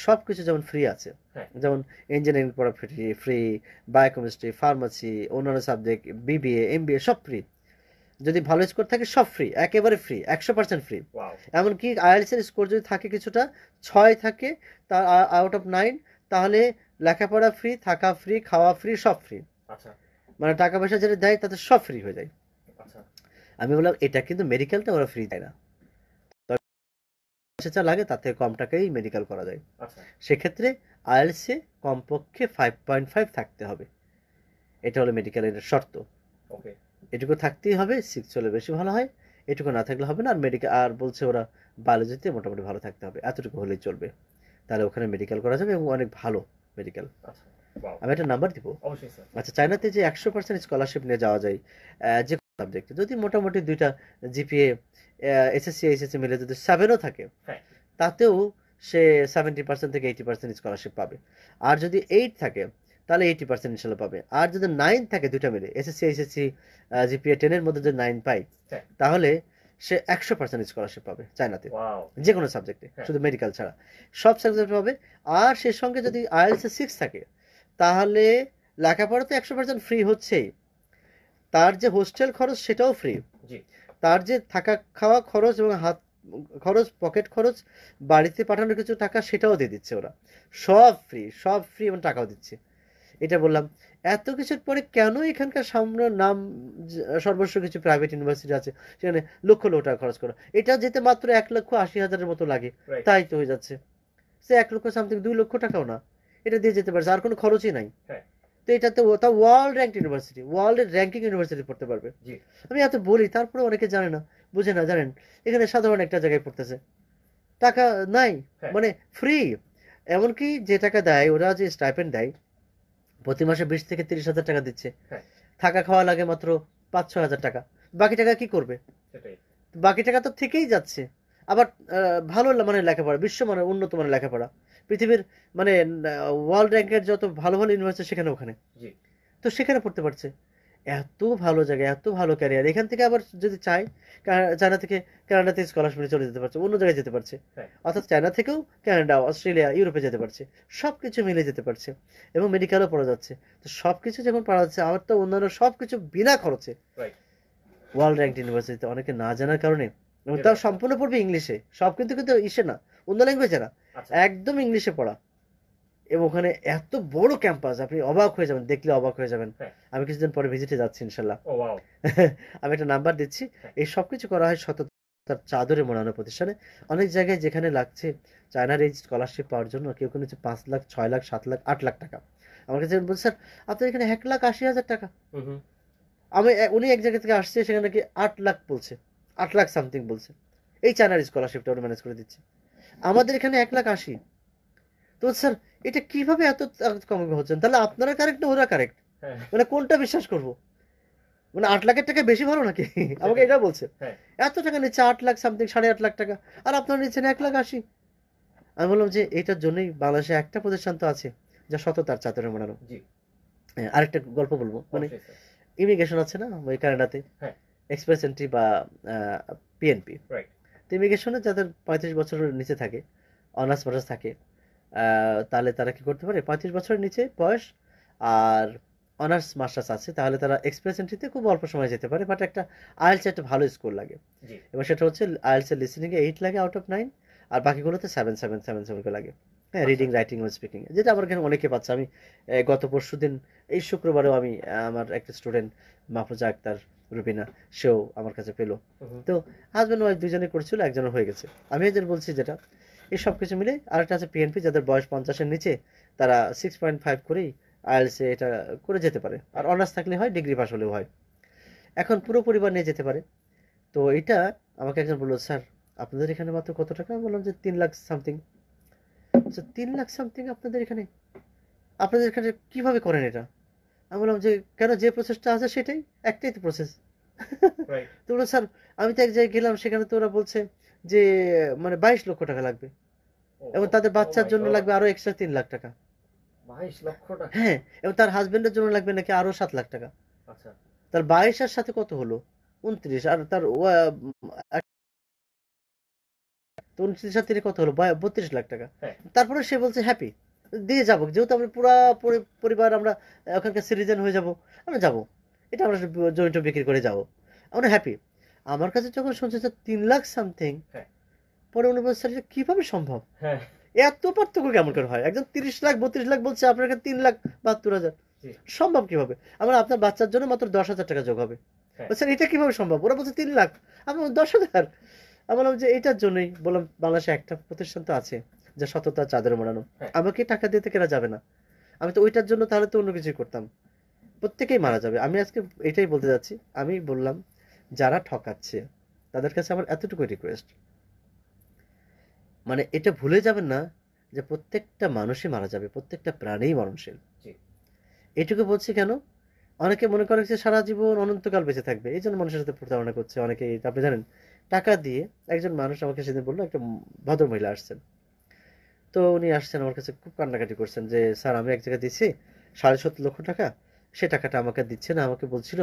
সব কিছু যেমন ফ্রি আছে যেমন ইঞ্জিনিয়ারিং পড়া ফ্রি ফ্রি বায়োকেমিস্ট্রি ফার্মাসি অন্যান্য সাবজেক্ট বিবিএ এম সব ফ্রি যদি ভালো স্কোর থাকে সব ফ্রি একেবারে ফ্রি একশো পার্সেন্ট ফ্রি এমনকি আইএলস এর স্কোর যদি থাকে কিছুটা ছয় থাকে তার আউট অফ নাইন তাহলে লেখাপড়া ফ্রি থাকা ফ্রি খাওয়া ফ্রি সব ফ্রি আচ্ছা। মানে টাকা পয়সা যেটা দেয় তাতে সব ফ্রি হয়ে যায় আচ্ছা। আমি বললাম এটা কিন্তু মেডিকেলটা ওরা ফ্রি দেয় না যা লাগে তার থেকে কম টাকায় মেডিকেল করা যায় আচ্ছা। সেক্ষেত্রে আইএলসে কমপক্ষে ফাইভ পয়েন্ট ফাইভ থাকতে হবে এটা হলো মেডিকেলের শর্ত ওকে এটুকু থাকতেই হবে সিক্স হলে বেশি ভালো হয় এটুকু না থাকলে হবে না আর মেডিকেল আর বলছে ওরা বায়োলজিতে মোটামুটি ভালো থাকতে হবে এতটুকু হলেই চলবে তাহলে ওখানে মেডিকেল করা যাবে এবং অনেক ভালো মেডিকেল আচ্ছা, আমি একটা নাম্বার দিব আচ্ছা চায়নাতে যে একশো পার্সেন্ট স্কলারশিপ নিয়ে যাওয়া যায় যে সাবজেক্টে যদি মোটামুটি দুইটা জিপিএ এসএসসি এসএসসি মিলে যদি সেভেনও থাকে হ্যাঁ। তাতেও সে সেভেন্টি পার্সেন্ট থেকে এইটি পার্সেন্ট স্কলারশিপ পাবে আর যদি এইট থাকে তাহলে এইটি পার্সেন্ট ইনশাল্লাহ পাবে আর যদি নাইন থাকে দুটা মিলে এসএসসি এসএসসি জিপিএ টেনের মধ্যে যদি নাইন পাই হ্যাঁ। তাহলে সে একশো পার্সেন্ট স্কলারশিপ পাবে চায়নাতে যে কোনো সাবজেক্টে শুধু মেডিকেল ছাড়া সব সাবজেক্ট পাবে আর সে সঙ্গে যদি আইএলসি সিক্স থাকে তাহলে লেখাপড়া তো একশো পার্সেন্ট ফ্রি হচ্ছেই তার যে হোস্টেল খরচ সেটাও ফ্রি তার যে থাকা খাওয়া খরচ এবং হাত খরচ পকেট খরচ বাড়িতে পাঠানোর কিছু টাকা সেটাও দিয়ে দিচ্ছে ওরা সব ফ্রি সব ফ্রি এবং টাকাও দিচ্ছে এটা বললাম এত কিছুর পরে কেন এখানকার সামনে নাম সর্বস্ব কিছু প্রাইভেট ইউনিভার্সিটি আছে সেখানে লক্ষ লক্ষ টাকা খরচ করা এটা যেতে মাত্র এক লক্ষ আশি হাজারের মতো লাগে তাই তো হয়ে যাচ্ছে সে এক লক্ষ সামথিং দুই লক্ষ টাকাও না এটা দিয়ে যেতে পারছে আর কোনো খরচই নাই হ্যাঁ। তো এটাতে তা ওয়ার্ল্ড র্যাঙ্ক ইউনিভার্সিটি ওয়ার্ল্ডের র্যাঙ্কিং ইউনিভার্সিটি পড়তে পারবে আমি এত বলি তারপরে অনেকে জানে না বুঝে না জানেন এখানে সাধারণ একটা জায়গায় পড়তেছে টাকা নাই হ্যাঁ। মানে ফ্রি এমনকি যে টাকা দেয় ওরা যে স্টাইপেন্ড দেয় প্রতি মাসে বিশ থেকে তিরিশ হাজার টাকা দিচ্ছে হ্যাঁ। থাকা খাওয়া লাগে মাত্র পাঁচ ছয় হাজার টাকা বাকি টাকা কি করবে বাকি টাকা তো থেকেই যাচ্ছে আবার ভালো মানে লেখাপড়া বিশ্ব মানে উন্নত মানের লেখাপড়া পৃথিবীর মানে ওয়ার্ল্ড র্যাঙ্কের যত ভালো ভালো ইউনিভার্সিটি সেখানে ওখানে তো সেখানে পড়তে পারছে এত ভালো জায়গা এত ভালো ক্যারিয়ার এখান থেকে আবার যদি চাই চায়না থেকে কানাডাতে স্কলারশিপে চলে যেতে পারছে অন্য জায়গায় যেতে পারছে অর্থাৎ চায়না থেকেও কানাডা অস্ট্রেলিয়া ইউরোপে যেতে পারছে সব কিছু মিলে যেতে পারছে এবং মেডিকেলও পড়া যাচ্ছে তো সব কিছু যখন পড়া যাচ্ছে আবার তো অন্যান্য সব কিছু বিনা খরচে ওয়ার্ল্ড র্যাঙ্ক ইউনিভার্সিটিতে অনেকে না জানার কারণে এবং তাও সম্পূর্ণ পড়বে ইংলিশে সব কিন্তু কিন্তু ইসে না অন্য ল্যাঙ্গুয়েজে না আচ্ছা। একদম ইংলিশে পড়া এবং ওখানে এত বড় ক্যাম্পাস আপনি অবাক হয়ে যাবেন দেখলে অবাক হয়ে যাবেন হ্যাঁ। আমি কিছুদিন পরে ভিজিটে যাচ্ছি ইনশাল্লাহ আমি একটা নাম্বার দিচ্ছি হ্যাঁ। এই সব কিছু করা হয় সততার চাদরে মোড়ানো প্রতিষ্ঠানে অনেক জায়গায় যেখানে লাগছে চায়নার এই স্কলারশিপ পাওয়ার জন্য কেউ কেউ নিচ্ছে পাঁচ লাখ ছয় লাখ সাত লাখ আট লাখ টাকা আমার কাছে বলছে স্যার আপনার এখানে এক লাখ আশি হাজার টাকা আমি উনি এক জায়গা থেকে আসছে সেখানে নাকি আট লাখ বলছে আট লাখ সামথিং বলছে এই চায়নার স্কলারশিপটা ওরা ম্যানেজ করে দিচ্ছে আমাদের এখানে এক লাখ আশি তো স্যার এটা কিভাবে এত কমে হচ্ছেন তাহলে আপনারা কারেক্ট না ওরা কারেক্ট হ্যাঁ। মানে কোনটা বিশ্বাস করব মানে আট লাখের টাকা বেশি ভালো নাকি হ্যাঁ। আমাকে এটা বলছে হ্যাঁ। এত টাকা নিচ্ছে আট লাখ সামথিং সাড়ে আট লাখ টাকা আর আপনারা নিচ্ছেন এক লাখ আশি আমি বললাম যে এটার জন্যই বাংলাদেশে একটা প্রতিষ্ঠান তো আছে যা তার চাতরে মানানো আরেকটা গল্প বলবো মানে ইমিগ্রেশন আছে না ওই কানাডাতে এক্সপ্রেস এন্ট্রি বা পিএনপি তো ইমিগ্রেশনে যাদের পঁয়ত্রিশ বছরের নিচে থাকে অনার্স মাস্টার্স থাকে তাহলে তারা কি করতে পারে পঁয়ত্রিশ বছরের নিচে বয়স আর অনার্স মাস্টার্স আছে তাহলে তারা এক্সপ্রেস এন্ট্রিতে খুব অল্প সময় যেতে পারে বাট একটা আয়েলসে একটা ভালো স্কোর লাগে এবং সেটা হচ্ছে আয়েলসের লিসেনিংয়ে এইট লাগে আউট অফ নাইন আর বাকিগুলোতে সেভেন সেভেন সেভেন সেভেন লাগে হ্যাঁ রিডিং রাইটিং ও স্পিকিং যেটা আমার এখানে অনেকে পাচ্ছে আমি গত পরশু দিন এই শুক্রবারেও আমি আমার একটা স্টুডেন্ট মাহফুজা আক্তার রুবিনা সেও আমার কাছে পেলো তো হাজব্যান্ড ওয়াইফ দুজনে করছিল একজনের হয়ে গেছে আমি এদের বলছি যেটা এই সব কিছু মিলে আরেকটা আছে পিএনপি যাদের বয়স পঞ্চাশের নিচে তারা সিক্স পয়েন্ট ফাইভ করেই আইএলসে এটা করে যেতে পারে আর অনার্স থাকলে হয় ডিগ্রি পাস হলেও হয় এখন পুরো পরিবার নিয়ে যেতে পারে তো এটা আমাকে একজন বললো স্যার আপনাদের এখানে মাত্র কত টাকা আমি বললাম যে তিন লাখ সামথিং আচ্ছা তিন লাখ সামথিং আপনাদের এখানে আপনাদের এখানে কীভাবে করেন এটা আমি বললাম যে কেন যে প্রসেসটা আছে সেটাই একটাই তো প্রসেস তো স্যার আমি তো এক জায়গায় গেলাম সেখানে তো ওরা বলছে যে মানে বাইশ লক্ষ টাকা লাগবে এবং তাদের বাচ্চার জন্য লাগবে আরো এক্সট্রা তিন লাখ টাকা হ্যাঁ এবং তার হাজবেন্ডের জন্য লাগবে নাকি আরো সাত লাখ টাকা তার আচ্ছা। তার বাইশের সাথে কত হলো উনত্রিশ আর তার উনত্রিশ সাথে কত হলো বত্রিশ লাখ টাকা হ্যাঁ। তারপরে সে বলছে হ্যাপি দিয়ে যাবো যেহেতু আমরা পুরা পরিবার আমরা ওখানকার সিটিজেন হয়ে যাব আমরা যাব এটা আমরা জমিটা বিক্রি করে যাবো আমরা হ্যাপি আমার কাছে যখন শুনছে স্যার তিন লাখ সামথিং হ্যাঁ। পরে মনে বলছে স্যার কিভাবে সম্ভব হ্যাঁ। এত পার্থক্য কেমন করে হয় একজন তিরিশ লাখ বত্রিশ লাখ বলছে আপনার কাছে তিন লাখ বাহাত্তর হাজার সম্ভব কিভাবে আমার আপনার বাচ্চার জন্য মাত্র দশ হাজার টাকা যোগ হবে স্যার এটা কিভাবে সম্ভব ওরা বলছে তিন লাখ আমি দশ হাজার আমি বললাম যে এটার জন্যই বললাম বাংলাদেশে একটা প্রতিষ্ঠান তো আছে যে সততা চাঁদের মোড়ানো হ্যাঁ। আমাকে টাকা দিতে কেনা যাবে না আমি তো ওইটার জন্য তাহলে তো অন্য কিছুই করতাম প্রত্যেকেই মারা যাবে আমি আজকে এটাই বলতে যাচ্ছি আমি বললাম যারা ঠকাচ্ছে তাদের কাছে আমার এতটুকু রিকোয়েস্ট মানে এটা ভুলে যাবেন না যে প্রত্যেকটা মানুষই মারা যাবে প্রত্যেকটা প্রাণেই মরণশীল এটুকু বলছি কেন অনেকে মনে করে যে সারা জীবন অনন্তকাল বেঁচে থাকবে এই জন্য মানুষের সাথে প্রতারণা করছে অনেকে আপনি জানেন টাকা দিয়ে একজন মানুষ আমাকে সেদিন বললো একটা ভদ্র মহিলা আসছেন তো উনি আসছেন আমার কাছে খুব কান্নাকাটি করছেন যে স্যার আমি এক জায়গায় দিচ্ছি সাড়ে সত্তর লক্ষ টাকা সে টাকাটা আমাকে দিচ্ছে না আমাকে বলছিল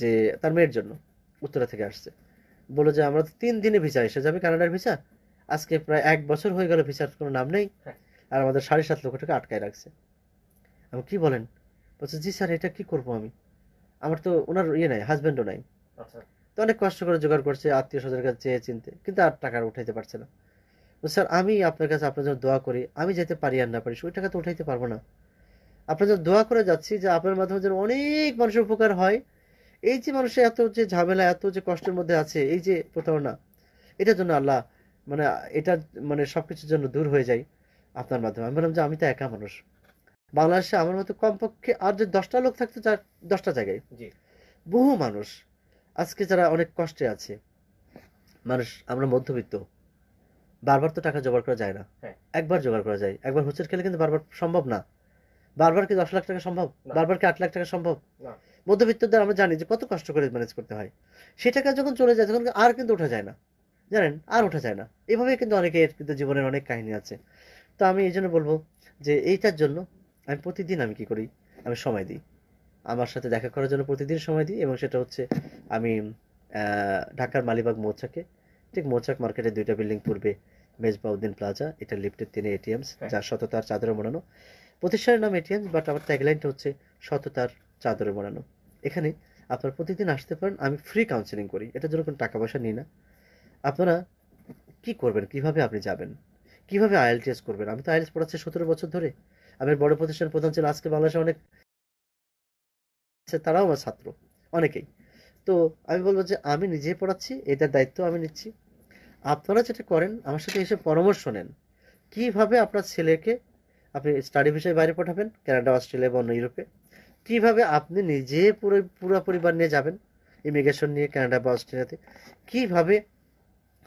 যে তার মেয়ের জন্য উত্তরা থেকে আসছে বলে যে আমরা তো তিন দিনে ভিসা এসে যাবে কানাডার ভিসা আজকে প্রায় এক বছর হয়ে গেল ভিসার কোনো নাম নেই হ্যাঁ। আর আমাদের সাড়ে সাত লক্ষ টাকা আটকায় রাখছে আমি কি বলেন বলছে জি স্যার এটা কি করব আমি আমার তো ওনার ইয়ে নাই হাজব্যান্ডও নাই আচ্ছা। তো অনেক কষ্ট করে জোগাড় করছে আত্মীয় স্বজনের কাছে চেয়ে চিনতে কিন্তু আর টাকা উঠাইতে পারছে না স্যার আমি আপনার কাছে আপনার জন্য দোয়া করি আমি যেতে পারি আর না পারি ওই টাকা তো উঠাইতে পারবো না আপনার জন্য দোয়া করে যাচ্ছি যে আপনার মাধ্যমে যেন অনেক মানুষের উপকার হয় এই যে মানুষের এত যে ঝামেলা এত যে কষ্টের মধ্যে আছে এই যে প্রতারণা এটার জন্য আল্লাহ মানে এটা মানে সবকিছুর জন্য দূর হয়ে যায় আপনার মাধ্যমে আমি বললাম যে আমি তো একা মানুষ বাংলাদেশে আমার মতো কমপক্ষে আর যে দশটা লোক থাকতো যার দশটা জায়গায় বহু মানুষ আজকে যারা অনেক কষ্টে আছে মানুষ আমরা মধ্যবিত্ত বারবার তো টাকা জোগাড় করা যায় না হ্যাঁ। একবার জোগাড় করা যায় একবার হোস্টেল খেলে কিন্তু বারবার সম্ভব না বারবার কি দশ লাখ টাকা সম্ভব বারবার কি আট লাখ টাকা সম্ভব মধ্যবিত্তদের আমরা জানি যে কত কষ্ট করে ম্যানেজ করতে হয় সেই টাকা যখন চলে যায় তখন আর কিন্তু ওঠা যায় না জানেন আর ওঠা যায় না এভাবে কিন্তু অনেকের কিন্তু জীবনের অনেক কাহিনী আছে তো আমি এই জন্য বলবো যে এইটার জন্য আমি প্রতিদিন আমি কি করি আমি সময় দিই আমার সাথে দেখা করার জন্য প্রতিদিন সময় দিই এবং সেটা হচ্ছে আমি ঢাকার মালিবাগ মোচাকে ঠিক মোচাক মার্কেটে দুইটা বিল্ডিং পূর্বে মেজবাউদ্দিন প্লাজা এটা লিফটের তিনে এটিএমস হ্যাঁ। যার সততার চাদরে মোড়ানো প্রতিষ্ঠানের নাম এটিএমস বাট আমার ট্যাগলাইনটা হচ্ছে সততার চাদরে মোড়ানো এখানে আপনারা প্রতিদিন আসতে পারেন আমি ফ্রি কাউন্সেলিং করি এটার জন্য কোনো টাকা পয়সা নিই না আপনারা কি করবেন কিভাবে আপনি যাবেন কিভাবে আইএলটিএস করবেন আমি তো আইএলএস পড়াচ্ছি সতেরো বছর ধরে আমি বড় প্রতিষ্ঠান প্রধান ছিল আজকে বাংলাদেশে অনেক তারাও আমার ছাত্র অনেকেই তো আমি বলবো যে আমি নিজে পড়াচ্ছি এটার দায়িত্ব আমি নিচ্ছি আপনারা যেটা করেন আমার সাথে এসে পরামর্শ নেন কীভাবে আপনার ছেলেকে আপনি স্টাডি বিষয়ে বাইরে পাঠাবেন ক্যানাডা অস্ট্রেলিয়া বা অন্য ইউরোপে কিভাবে আপনি নিজে পুরো পুরো পরিবার নিয়ে যাবেন ইমিগ্রেশন নিয়ে কানাডা বা অস্ট্রেলিয়াতে কীভাবে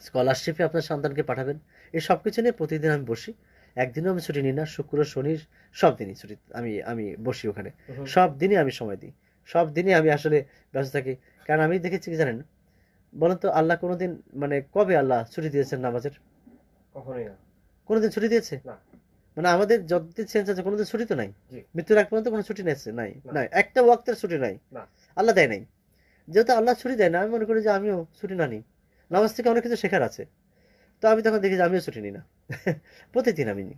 স্কলারশিপে আপনার সন্তানকে পাঠাবেন এই সব কিছু নিয়ে প্রতিদিন আমি বসি একদিনও আমি ছুটি নিই না শুক্র শনি সব দিনই ছুটি আমি আমি বসি ওখানে সব দিনই আমি সময় দিই সব দিনই আমি আসলে ব্যস্ত থাকি কারণ আমি দেখেছি কি জানেন বলেন তো আল্লাহ কোনোদিন মানে কবে আল্লাহ ছুটি দিয়েছেন নামাজের কখনোই না কোনোদিন ছুটি দিয়েছে না মানে আমাদের যতদিন সেন্স আছে কোনোদিন ছুটি তো নাই মৃত্যুর আগ পর্যন্ত কোনো ছুটি নেছে নাই নাই একটা ওয়াক্তের ছুটি নাই আল্লাহ দেয় নাই যেহেতু আল্লাহ ছুটি দেয় না আমি মনে করি যে আমিও ছুটি না নিই নামাজ থেকে অনেক কিছু শেখার আছে তো আমি তখন দেখি যে আমিও ছুটি নিই না প্রতিদিন আমি নিই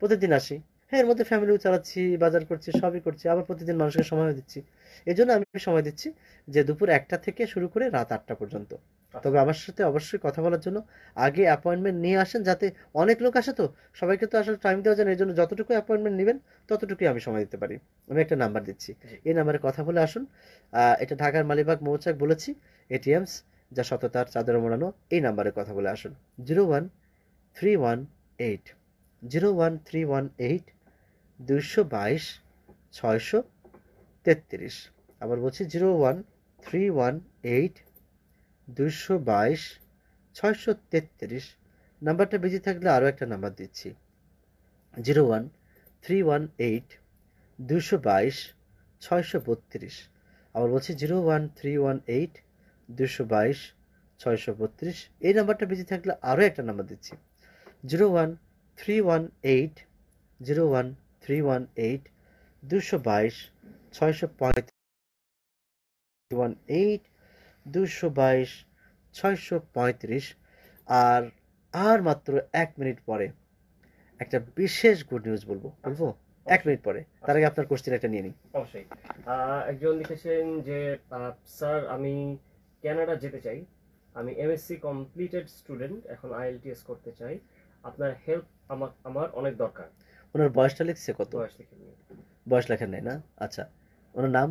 প্রতিদিন আসি হ্যাঁ এর মধ্যে ফ্যামিলিও চালাচ্ছি বাজার করছি সবই করছি আবার প্রতিদিন মানুষকে সময় দিচ্ছি এই জন্য আমি সময় দিচ্ছি যে দুপুর একটা থেকে শুরু করে রাত আটটা পর্যন্ত তবে আমার সাথে অবশ্যই কথা বলার জন্য আগে অ্যাপয়েন্টমেন্ট নিয়ে আসেন যাতে অনেক লোক আসে তো সবাইকে তো আসলে টাইম দেওয়া যায় না এই জন্য যতটুকু অ্যাপয়েন্টমেন্ট নেবেন ততটুকুই আমি সময় দিতে পারি আমি একটা নাম্বার দিচ্ছি এই নাম্বারে কথা বলে আসুন এটা ঢাকার মালিবাগ মৌচাক বলেছি এটিএমস যা সততার চাদর মোড়ানো এই নাম্বারে কথা বলে আসুন zero one three one eight zero one three one eight দুইশো বাইশ ছয়শো তেত্রিশ আবার বলছি zero one three one eight দুশো বাইশ ছয়শো তেত্রিশ নাম্বারটা বেজে থাকলে আরও একটা নাম্বার দিচ্ছি zero one three one eight দুশো বাইশ ছয়শো বত্রিশ আবার বলছি zero one three one eight দুশো বাইশ ছয়শো বত্রিশ এই নাম্বারটা বেজে থাকলে আরও একটা নাম্বার দিচ্ছি zero one three one eight zero one three one eight দুশো বাইশ ছয়শো পঁয়ত্রিশ ওয়ান এইট দুশো বাইশ ছয়শো পঁয়ত্রিশ আর আর মাত্র এক মিনিট পরে একটা বিশেষ গুড নিউজ বলবো বলবো এক মিনিট পরে তার আগে আপনার কোশ্চেন একটা নিয়ে নিই অবশ্যই একজন লিখেছেন যে স্যার আমি ক্যানাডা যেতে চাই আমি এমএসসি কমপ্লিটেড স্টুডেন্ট এখন আইএলটিএস করতে চাই আপনার হেল্প আমার আমার অনেক দরকার ওনার বয়সটা লিখছে কত বয়স লিখেন বয়স লেখেন নাই না আচ্ছা ওনার নাম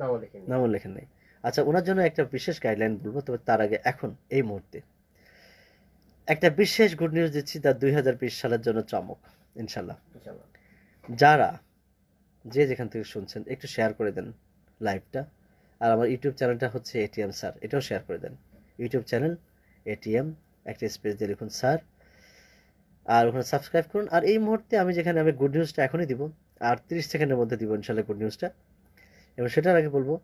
নাম লেখেন নাম লেখেন নাই আচ্ছা ওনার জন্য একটা বিশেষ গাইডলাইন বলবো তবে তার আগে এখন এই মুহূর্তে একটা বিশেষ গুড নিউজ দিচ্ছি তার দুই সালের জন্য চমক ইনশাল্লাহ যারা যে যেখান থেকে শুনছেন একটু শেয়ার করে দেন লাইভটা আর আমার ইউটিউব চ্যানেলটা হচ্ছে এটিএম স্যার এটাও শেয়ার করে দেন ইউটিউব চ্যানেল এটিএম একটা স্পেস দিয়ে লিখুন স্যার আর ওখানে সাবস্ক্রাইব করুন আর এই মুহূর্তে আমি যেখানে আমি গুড নিউজটা এখনই দিব আর তিরিশ সেকেন্ডের মধ্যে দিব ইনশাল্লাহ গুড নিউজটা এবং সেটার আগে বলবো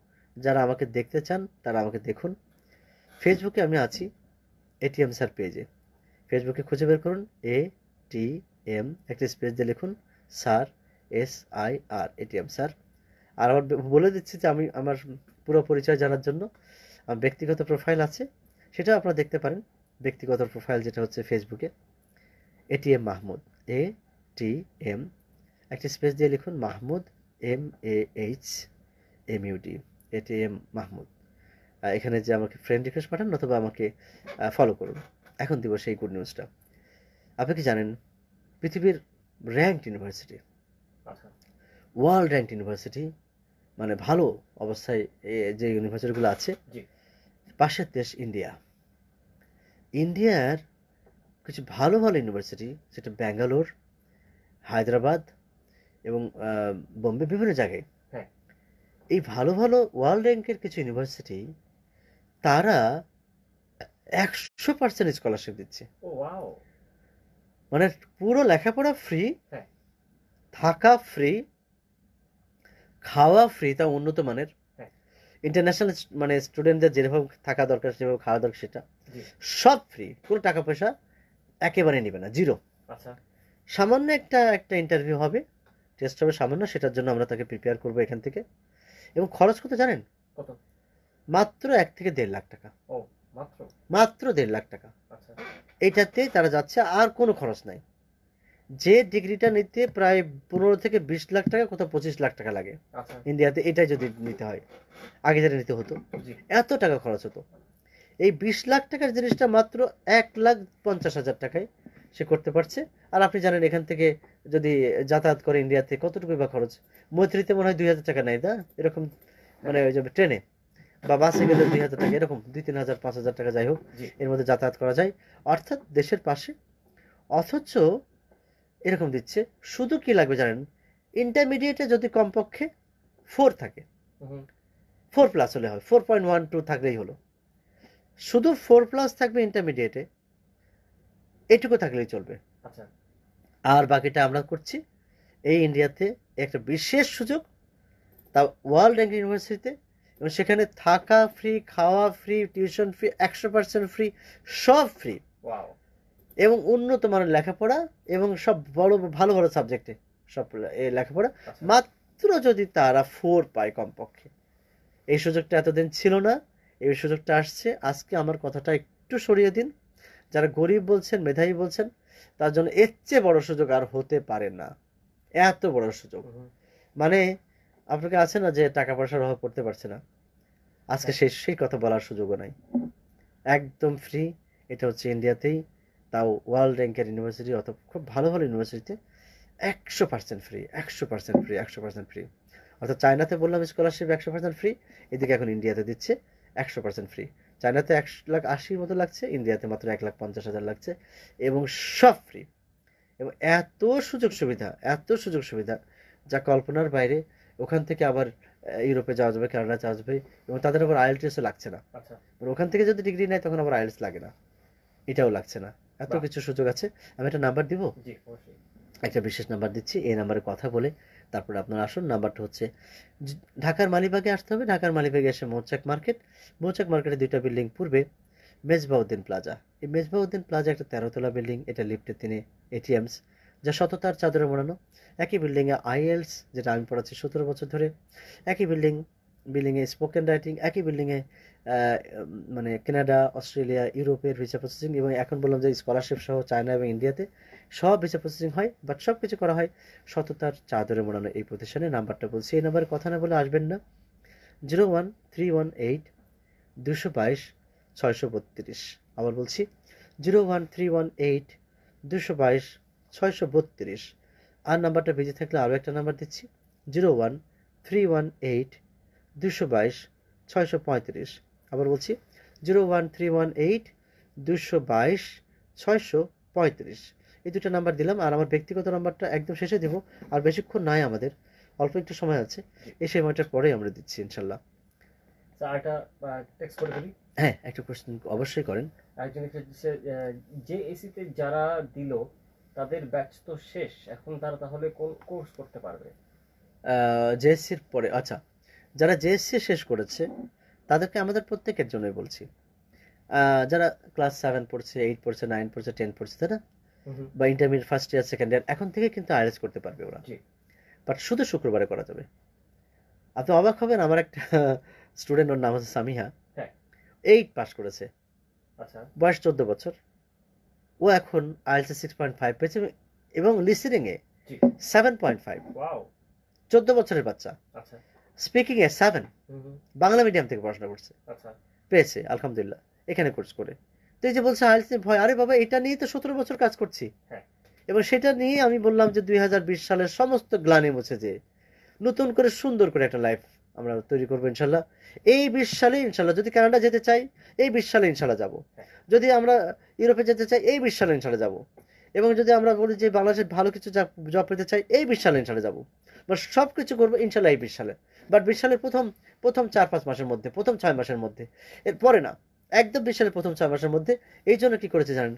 যারা আমাকে দেখতে চান তারা আমাকে দেখুন ফেসবুকে আমি আছি এটিএম স্যার পেজে ফেসবুকে খুঁজে বের করুন এ টি এম একটা স্পেস দিয়ে লিখুন sir S I R ATM sir আর আমার বলে দিচ্ছি যে আমি আমার পুরো পরিচয় জানার জন্য আমার ব্যক্তিগত প্রোফাইল আছে সেটা আপনারা দেখতে পারেন ব্যক্তিগত প্রোফাইল যেটা হচ্ছে ফেসবুকে ATM Mahmud A T M একটি স্পেস দিয়ে লিখুন Mahmud M A H M U D ATM Mahmud এখানে যে আমাকে ফ্রেন্ড রিকোয়েস্ট পাঠান অথবা আমাকে ফলো করুন এখন দিব সেই গুড নিউজটা আপনি কি জানেন পৃথিবীর ranked university world ranked university মানে ভালো অবস্থায় যে ইউনিভার্সিটিগুলো আছে পাশের দেশ ইন্ডিয়া ইন্ডিয়ার কিছু ভালো ভালো ইউনিভার্সিটি সেটা ব্যাঙ্গালোর হায়দ্রাবাদ এবং বোম্বে বিভিন্ন জায়গায় এই ভালো ভালো ওয়ার্ল্ড র্যাঙ্কের কিছু ইউনিভার্সিটি তারা একশো পার্সেন্ট স্কলারশিপ দিচ্ছে মানে পুরো লেখাপড়া ফ্রি হ্যাঁ। থাকা ফ্রি খাওয়া ফ্রি তা উন্নত মানের ইন্টারন্যাশনাল মানে স্টুডেন্টদের যেভাবে থাকা দরকার সেভাবে খাওয়া দরকার সেটা সব ফ্রি কোনো টাকা পয়সা একেবারে নেবে না জিরো আচ্ছা। সামান্য একটা একটা ইন্টারভিউ হবে টেস্ট হবে সামান্য সেটার জন্য আমরা তাকে প্রিপেয়ার করবো এখান থেকে এবং খরচ কত জানেন কত মাত্র এক থেকে দেড় লাখ টাকা ও মাত্র মাত্র দেড় লাখ টাকা আচ্ছা। এটাতে তারা যাচ্ছে আর কোনো খরচ নাই যে ডিগ্রিটা নিতে প্রায় পনেরো থেকে বিশ লাখ টাকা কোথাও পঁচিশ লাখ টাকা লাগে আচ্ছা। ইন্ডিয়াতে এটাই যদি নিতে হয় আগে যেটা নিতে হতো এত টাকা খরচ হতো এই বিশ লাখ টাকার জিনিসটা মাত্র এক লাখ পঞ্চাশ হাজার টাকায় সে করতে পারছে আর আপনি জানেন এখান থেকে যদি যাতায়াত করে ইন্ডিয়াতে কতটুকু বা খরচ মৈত্রীতে মনে হয় দুই হাজার টাকা নেয় তা এরকম মানে ওই যাবে ট্রেনে বা বাসে গেলে দুই হাজার টাকা এরকম দুই তিন হাজার পাঁচ হাজার টাকা যাই হোক এর মধ্যে যাতায়াত করা যায় অর্থাৎ দেশের পাশে অথচ এরকম দিচ্ছে শুধু কি লাগবে জানেন ইন্টারমিডিয়েটে যদি কমপক্ষে ফোর থাকে ফোর প্লাস হলে হয় ফোর পয়েন্ট ওয়ান টু থাকলেই হলো শুধু ফোর প্লাস থাকবে ইন্টারমিডিয়েটে এটুকু থাকলেই চলবে আচ্ছা আর বাকিটা আমরা করছি এই ইন্ডিয়াতে একটা বিশেষ সুযোগ তা ওয়ার্ল্ড র্যাঙ্ক ইউনিভার্সিটিতে এবং সেখানে থাকা ফ্রি খাওয়া ফ্রি টিউশন ফ্রি একশো পার্সেন্ট ফ্রি সব ফ্রি এবং উন্নত মানের লেখাপড়া এবং সব বড় ভালো ভালো সাবজেক্টে সব লেখাপড়া আচ্ছা। মাত্র যদি তারা ফোর পায় কমপক্ষে এই সুযোগটা এতদিন ছিল না এই সুযোগটা আসছে আজকে আমার কথাটা একটু সরিয়ে দিন যারা গরিব বলছেন মেধাবী বলছেন তার জন্য এর চেয়ে বড় সুযোগ আর হতে পারে না এত বড় সুযোগ মানে আপনাকে আছে না যে টাকা পয়সার অভাব করতে পারছে না আজকে হ্যাঁ। সেই সেই কথা বলার সুযোগও নাই একদম ফ্রি এটা হচ্ছে ইন্ডিয়াতেই তাও ওয়ার্ল্ড র্যাঙ্কের ইউনিভার্সিটি অত খুব ভালো ভালো ইউনিভার্সিটিতে একশো পার্সেন্ট ফ্রি একশো পার্সেন্ট ফ্রি একশো পার্সেন্ট ফ্রি অর্থাৎ চায়নাতে বললাম স্কলারশিপ একশো পার্সেন্ট ফ্রি এদিকে এখন ইন্ডিয়াতে দিচ্ছে একশো পার্সেন্ট ফ্রি চায়নাতে এক লাখ আশির মতো লাগছে ইন্ডিয়াতে মাত্র এক লাখ পঞ্চাশ হাজার লাগছে এবং সব ফ্রি এবং এত সুযোগ সুবিধা এত সুযোগ সুবিধা যা কল্পনার বাইরে ওখান থেকে আবার ইউরোপে যাওয়া যাবে কানাডা যাওয়া যাবে এবং তাদের আবার আইএলটিএসও লাগছে না আচ্ছা। মানে ওখান থেকে যদি ডিগ্রি নেয় তখন আবার আইএলটিএস লাগে না এটাও লাগছে না এত কিছু সুযোগ আছে আমি একটা নাম্বার দিব একটা বিশেষ নাম্বার দিচ্ছি এই নাম্বারে কথা বলে তারপরে আপনার আসুন নাম্বারটা হচ্ছে ঢাকার মালিবাগে আসতে হবে ঢাকার মালিবাগে এসে মৌচাক মার্কেট মৌচাক মার্কেটে দুইটা বিল্ডিং পূর্বে মেজবাউদ্দিন প্লাজা এই মেজবাউদ্দিন প্লাজা একটা তেরোতলা বিল্ডিং এটা লিফটে তিনি এটিএমস যা সততার চাদরে মোড়ানো একই বিল্ডিংয়ে আইএলস যেটা আমি পড়াচ্ছি সতেরো বছর ধরে একই বিল্ডিং বিল্ডিংয়ে স্পোকেন রাইটিং একই বিল্ডিংয়ে মানে কানাডা অস্ট্রেলিয়া ইউরোপের ভিসা প্রসেসিং এবং এখন বললাম যে স্কলারশিপ সহ চায়না এবং ইন্ডিয়াতে সব ভিসা প্রসেসিং হয় বাট সব কিছু করা হয় সততার চাদরে মোড়ানো এই প্রতিষ্ঠানের নাম্বারটা বলছি এই নাম্বারে কথা না বলে আসবেন না zero one three one eight দুশো বাইশ ছয়শো বত্রিশ আবার বলছি zero one three one eight দুশো বাইশ ছয়শো বত্রিশ আর নাম্বারটা বেজে থাকলে আরও একটা নাম্বার দিচ্ছি zero one three one eight দুশো বাইশ ছয়শো পঁয়ত্রিশ আবার বলছি zero one three one eight দুশো বাইশ ছয়শো পঁয়ত্রিশ এই দুটো নাম্বার দিলাম আর আমার ব্যক্তিগত নাম্বারটা একদম শেষে দেবো আর বেশিক্ষণ নাই আমাদের অল্প একটু সময় আছে এই সময়টার পরেই আমরা দিচ্ছি ইনশাল্লাহ হ্যাঁ একটা কোশ্চেন অবশ্যই করেন একজন যে এসিতে যারা দিল তাদের ব্যাচ তো শেষ এখন তারা তাহলে কোন কোর্স করতে পারবে জেএসসির পরে আচ্ছা যারা জেএসসি শেষ করেছে তাদেরকে আমাদের প্রত্যেকের জন্যই বলছি যারা ক্লাস সেভেন পড়ছে এইট পড়ছে নাইন পড়ছে টেন পড়ছে তাই না বা intermediate first year second year এখন থেকে কিন্তু আইএলএস করতে পারবে ওরা বাট শুধু শুক্রবারে করা যাবে আপনি অবাক হবেন আমার একটা স্টুডেন্ট ওর নাম হচ্ছে সামিহা এইট হ্যাঁ। পাস করেছে আচ্ছা। বয়স চোদ্দ বছর ও এখন আইএলসি সিক্স পয়েন্ট ফাইভ পেয়েছে এবং লিসেনিংয়ে সেভেন পয়েন্ট ফাইভ চোদ্দ বছরের বাচ্চা আচ্ছা স্পিকিং এ সেভেন বাংলা মিডিয়াম থেকে পড়াশোনা করছে আচ্ছা। পেয়েছে আলহামদুলিল্লাহ এখানে কোর্স করে তো এই যে বলছে আইলস ভয় আরে বাবা এটা নিয়ে তো সতেরো বছর কাজ করছি হ্যাঁ। এবং সেটা নিয়ে আমি বললাম যে দুই সালের সমস্ত গ্লানে মুছে যে নতুন করে সুন্দর করে একটা লাইফ আমরা তৈরি করবো ইনশাল্লাহ এই বিশ সালে ইনশাল্লাহ যদি কানাডা যেতে চাই এই বিশ সালে ইনশাল্লাহ যাব হ্যাঁ। যদি আমরা ইউরোপে যেতে চাই এই বিশ সালে ইনশাল্লাহ যাব এবং যদি আমরা বলি যে বাংলাদেশে ভালো কিছু জব পেতে চাই এই বিশ সালে ইনশাল্লাহ যাবো বা সব কিছু করবো ইনশাল্লাহ এই বিশ সালে বাট বিশ সালের প্রথম প্রথম চার পাঁচ মাসের মধ্যে প্রথম ছয় মাসের মধ্যে এরপরে না একদম বিশ সালের প্রথম ছয় মাসের মধ্যে এই জন্য কি করেছে জানেন